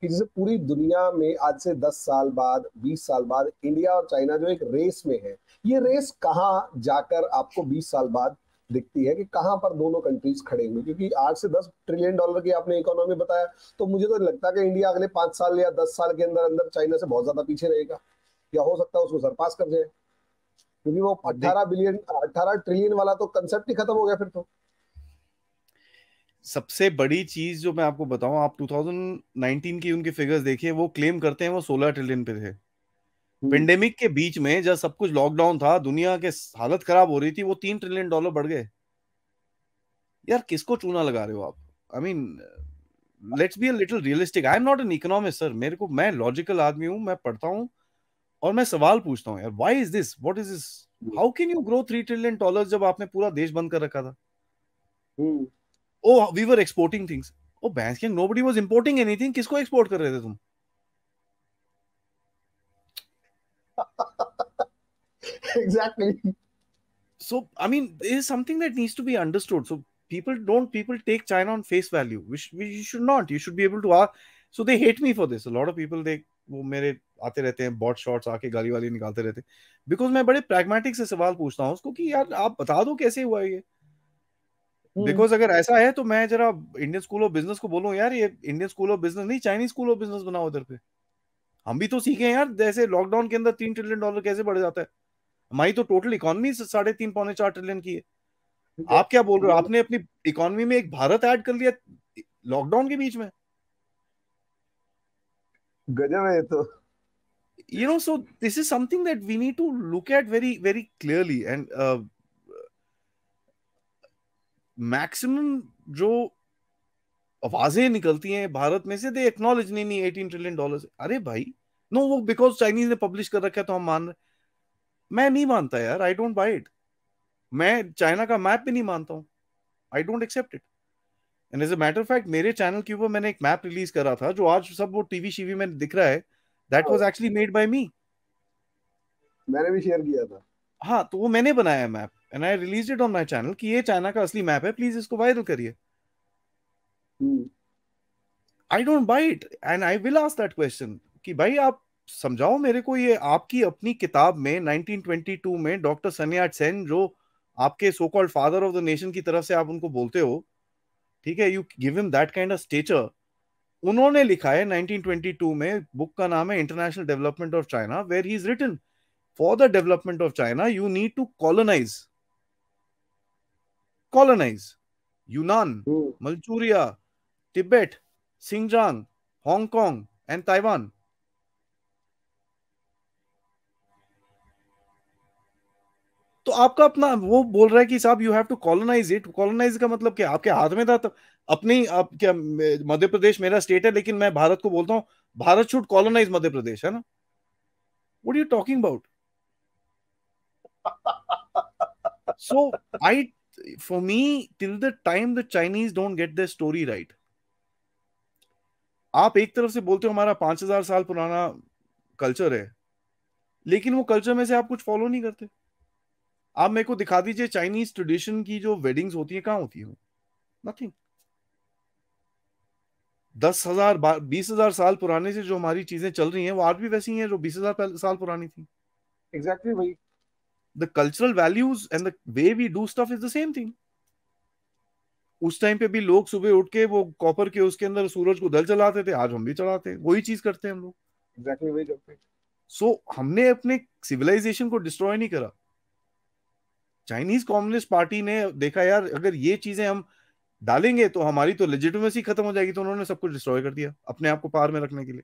Speaker 1: कि जैसे पूरी दुनिया में आज से 10 साल बाद 20 साल बाद इंडिया और चाइना जो एक रेस में है ये रेस कहाँ जाकर आपको 20 साल बाद दिखती है कि कहां पर दोनों कंट्रीज खड़े हुए क्योंकि आठ से दस ट्रिलियन डॉलर की आपने इकोनॉमी बताया तो मुझे तो लगता है कि इंडिया अगले पांच साल या दस साल के अंदर अंदर चाइना से बहुत ज्यादा पीछे रहेगा या हो सकता है उसको सरपास कर जाए क्योंकि वो अठारह बिलियन अठारह ट्रिलियन वाला तो कंसेप्ट ही खत्म हो गया फिर तो
Speaker 2: सबसे बड़ी चीज जो मैं आपको बताऊं आप 2019 की उनके फिगर्स देखिए वो क्लेम करते हैं वो 16 ट्रिलियन पे थे पेंडेमिक हम्म। के बीच में जब सब कुछ लॉकडाउन था दुनिया के हालत खराब हो रही थी वो तीन ट्रिलियन डॉलर बढ़ गए यार किसको चूना लगा रहे हो आप I mean let's be a little realistic I am not an economist sir मेरे को मैं लॉजिकल आदमी हूँ मैं पढ़ता हूँ और मैं सवाल पूछता हूँ यार why is this what is this how can you grow three trillion dollar जब आपने पूरा देश बंद कर रखा था oh we were exporting things oh भैंस के नोबडी वाज इंपोर्टिंग एनीथिंग किसको एक्सपोर्ट कर रहे थे तुम exactly. So I mean, there is something that needs to be understood. So people don't people take China on face value, which you should not. You should be able to. ask. so they hate me for this. A lot of people they वो मेरे आते रहते हैं bot shots आके गाली वाली निकालते रहते बिकॉज मैं बड़े प्रैग्मेटिक से सवाल पूछता हूँ उसको कि यार आप बता दो कैसे हुआ ये बिकॉज अगर ऐसा है तो मैं जरा इंडियन स्कूल ऑफ बिजनेस को बोलूँ यार ये इंडियन स्कूल ऑफ बिजनेस नहीं चाइनीज स्कूल ऑफ बिजनेस बनाओ उधर पे हम भी तो सीखे यार जैसे लॉकडाउन के अंदर तीन ट्रिलियन डॉलर कैसे बढ़ जाता है हमारी तो टोटल इकोनॉमी साढ़े तीन पौने चार ट्रिलियन की है आप क्या बोल रहे हो आपने अपनी इकोनॉमी में एक भारत ऐड कर लिया लॉकडाउन के बीच में गजब है तो you know so this is something that we need to look at very very clearly and maximum जो आवाजें निकलती हैं भारत में से दे एक्नोलेज नहीं नहीं ट्रिलियन डॉलर अरे भाई नो वो बिकॉज चाइनीज ने पब्लिश कर रखा है तो हम मान रहे मैं नहीं मानता यार आई डोंट बाई इट मैं चाइना का मैप भी नहीं मानता हूँ I don't accept it and as a matter of fact मेरे चैनल के ऊपर मैंने एक मैप रिलीज करा था जो आज सब वो टीवी शीवी में दिख रहा है that was actually made by me
Speaker 1: मैंने भी शेयर किया था
Speaker 2: हाँ तो वो मैंने बनाया है map and I release it on my channel कि ये चाइना का असली मैप है प्लीज इसको वायरल करिए I don't buy it and I will ask that question कि भाई आप समझाओ मेरे को ये आपकी अपनी किताब में 1922 में डॉक्टर सन्याट सेन जो आपके so called father of the nation की तरफ से आप उनको बोलते हो ठीक है you give him that kind of stature उन्होंने लिखा है 1922 में बुक का नाम है international development of China where he is written for the development of China you need to colonise colonise Yunnan Manchuria Tibet Xinjiang Hong Kong and Taiwan तो आपका अपना वो बोल रहा है कि साहब you have to colonise it colonise का मतलब क्या आपके हाथ में था तो अपने आप क्या मध्य प्रदेश मेरा स्टेट है लेकिन मैं भारत को बोलता हूँ भारत शुड कॉलोनाइज मध्य प्रदेश है ना what you talking about so I for me till the time the Chinese don't get the story right आप एक तरफ से बोलते हो हमारा पांच हजार साल पुराना कल्चर है लेकिन वो कल्चर में से आप कुछ फॉलो नहीं करते आप मेरे को दिखा दीजिए चाइनीज ट्रेडिशन की जो वेडिंग्स होती है कहाँ होती है नथिंग दस हजार बीस हजार साल पुराने से जो हमारी चीजें चल रही हैं वो आज भी वैसी हैं जो बीस हजार साल पुरानी थी एग्जैक्टली वही the cultural values and the way we do stuff is the same thing उस टाइम पे भी लोग सुबह उठ के वो कॉपर के उसके अंदर सूरज को दल चलाते थे आज हम भी चलाते हैं वही चीज करते हैं हम लोग एग्जैक्टली वही करते हैं सो हमने अपने सिविलाइजेशन को डिस्ट्रॉय नहीं करा चाइनीज कम्युनिस्ट पार्टी ने देखा यार अगर ये चीजें हम डालेंगे तो हमारी तो लेजिटिमेसी खत्म हो जाएगी तो उन्होंने सब कुछ डिस्ट्रॉय कर दिया अपने आप को पार में रखने के लिए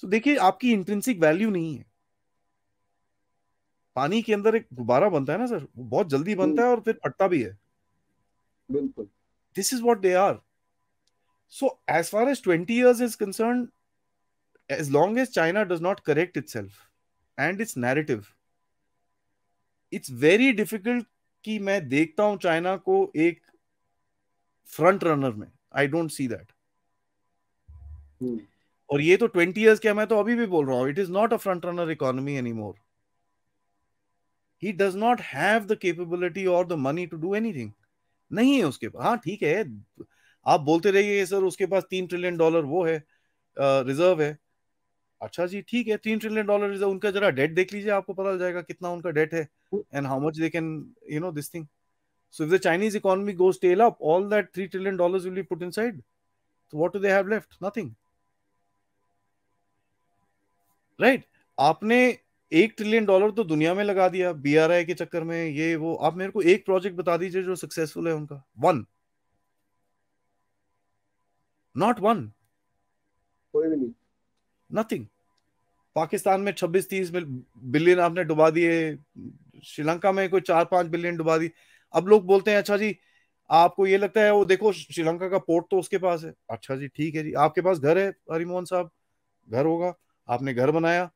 Speaker 2: तो देखिए आपकी इंट्रेंसिक वैल्यू नहीं है पानी के अंदर एक गुब्बारा बनता है ना सर वो बहुत जल्दी बनता है और फिर फटता भी है बिल्कुल this is what they are so as far as twenty years is concern as long as China does not correct itself and its narrative it's very difficult कि मैं देखता हूं चाइना को एक फ्रंट रनर में आई don't see that और ये तो ट्वेंटी ईयर्स क्या मैं तो अभी भी बोल रहा हूं it is not a front runner economy any more he does not have the capability और the money to do anything नहीं है उसके पास हाँ ठीक है आप बोलते रहिए सर उसके पास तीन ट्रिलियन डॉलर वो है रिजर्व है अच्छा जी ठीक है तीन ट्रिलियन डॉलर रिजर्व उनका जरा डेट देख लीजिए आपको पता चल जाएगा कितना उनका डेट है and how much they can, you know, this thing. So if the Chinese economy goes tail up, all that three trillion dollars will be put inside. So what do they have left? Nothing. Right right. आपने एक trillion dollar तो दुनिया में लगा दिया B के चक्कर में ये वो आप मेरे को एक प्रोजेक्ट बता दीजिए जो सक्सेसफुल है उनका वन नॉट वन कोई भी नहीं नथिंग पाकिस्तान में 26 तीस बिलियन आपने डुबा दिए श्रीलंका में कोई चार पांच बिलियन डुबा दी अब लोग बोलते हैं अच्छा जी आपको ये लगता है वो देखो श्रीलंका का पोर्ट तो उसके पास है अच्छा जी ठीक है जी आपके पास घर है हरिमोहन साहब घर होगा आपने घर बनाया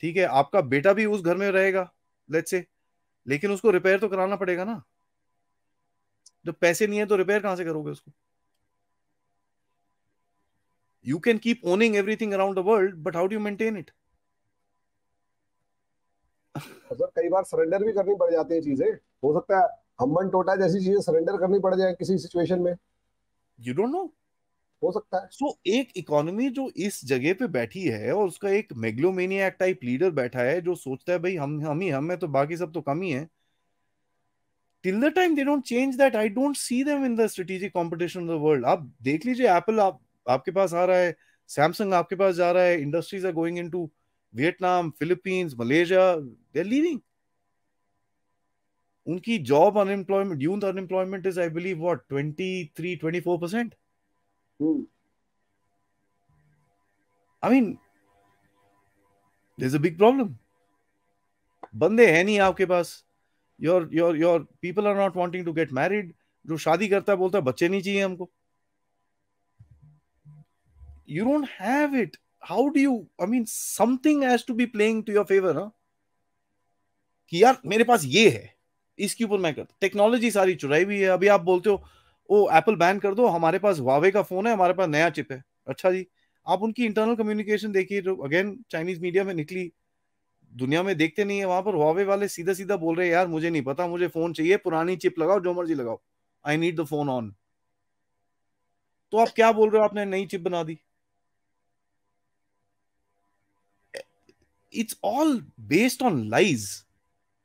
Speaker 2: ठीक है आपका बेटा भी उस घर में रहेगा लेट से लेकिन उसको रिपेयर तो कराना पड़ेगा ना जब पैसे नहीं है तो रिपेयर कहां से करोगे उसको you can keep owning everything around the world but how do maintain it
Speaker 1: तो कई बार सरेंडर भी करनी पड़ जाती है चीजें हो सकता है हम्बन टोटा जैसी चीजें सरेंडर करनी पड़ जाए किसी सिचुएशन में यू डोंट नो हो सकता है सो so, एक
Speaker 2: इकोनॉमी जो इस जगह पे बैठी है और उसका एक मेग्लोमेनियाक टाइप लीडर बैठा है जो सोचता है भाई हम हम ही हम है तो बाकी सब तो कम ही है till the time they don't change that I don't see them in the strategic competition of the world आप देख लीजिए एप्पल आप आपके पास आ रहा है सैमसंग आपके पास जा रहा है industries are going into Vietnam Philippines Malaysia they are leaving उनकी job unemployment youth unemployment is I believe what 23 24 percent I mean is a big problem बंदे हैं नहीं आपके पास your your your people are not wanting to get married जो शादी करता है बोलता है बच्चे नहीं चाहिए हमको you don't have it how do you i mean something has to be playing to your favor huh? कि यार मेरे पास ये है इसके ऊपर मैं करता टेक्नोलॉजी सारी चुराई हुई है अभी आप बोलते हो ओ एप्पल बैन कर दो हमारे पास वावे का फोन है हमारे पास नया चिप है अच्छा जी आप उनकी इंटरनल कम्युनिकेशन देखिए जो अगेन चाइनीज मीडिया में निकली दुनिया में देखते नहीं है वहां पर वावे वाले सीधा सीधा बोल रहे हैं यार मुझे नहीं पता मुझे फोन चाहिए पुरानी चिप लगाओ जो मर्जी लगाओ I need the phone on तो आप क्या बोल रहे हो आपने नई चिप बना दी it's all based on lies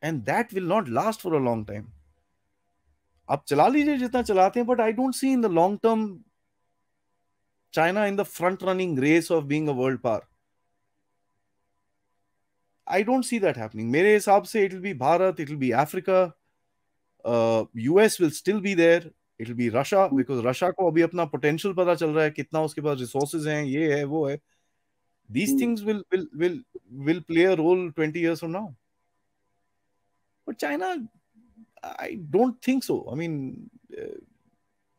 Speaker 2: and that will not last for a long time आप चला लीजिए जितना चलाते हैं but I don't see in the long term China in the front running race of being a world power I don't see that happening मेरे हिसाब से it will be Bharat it will be Africa US will still be there it will be Russia because Russia को अभी अपना potential पता चल रहा है कितना उसके पास रिसोर्सेज हैं ये है वो है these mm. things will will will will play a role 20 years from now but china i don't think so i mean uh,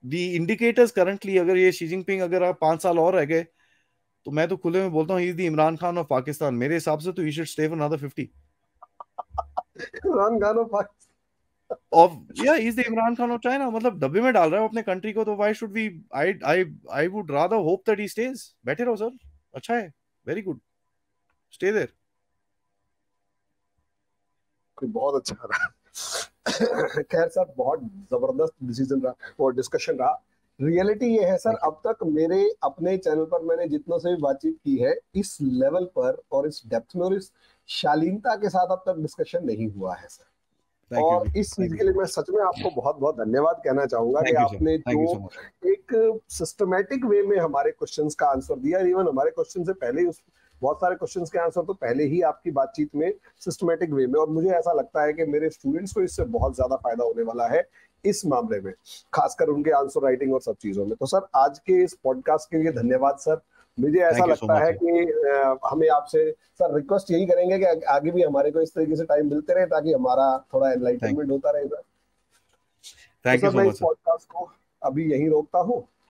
Speaker 2: the indicators currently agar ye xi jinping agar aap 5 saal aur reh gaye main to khule mein bolta hu he is the imran khan of pakistan mere hisab se to he should stay for another 50
Speaker 1: Imran Khan of
Speaker 2: of yeah या is the Imran Khan of China मतलब डब्बे में डाल रहा है अपने country को तो why should we i i I would rather hope that he stage बैठे रहो सर अच्छा है वेरी गुड स्टे देर
Speaker 1: बहुत अच्छा रहा खैर सर बहुत जबरदस्त डिसीजन रहा और डिस्कशन रहा रियलिटी ये है सर अब तक मेरे अपने चैनल पर मैंने जितनों से भी बातचीत की है इस लेवल पर और इस डेप्थ में और इस शालीनता के साथ अब तक डिस्कशन नहीं हुआ है सर और इस चीज के लिए मैं सच में आपको बहुत बहुत धन्यवाद कहना चाहूंगा कि आपने जो एक सिस्टमेटिक वे में हमारे क्वेश्चंस का आंसर दिया इवन हमारे क्वेश्चन से पहले ही उस बहुत सारे क्वेश्चंस के आंसर तो पहले ही आपकी बातचीत में सिस्टमेटिक वे में और मुझे ऐसा लगता है कि मेरे स्टूडेंट्स को इससे बहुत ज्यादा फायदा होने वाला है इस मामले में खासकर उनके आंसर राइटिंग और सब चीजों में तो सर आज के इस पॉडकास्ट के लिए धन्यवाद सर मुझे ऐसा लगता so है कि हमें आपसे सर रिक्वेस्ट यही करेंगे कि आगे भी हमारे को इस तरीके से टाइम मिलते रहे ताकि हमारा थोड़ा एनलाइटमेंट होता रहे तो sir thank you so much podcast को अभी यही रोकता हूँ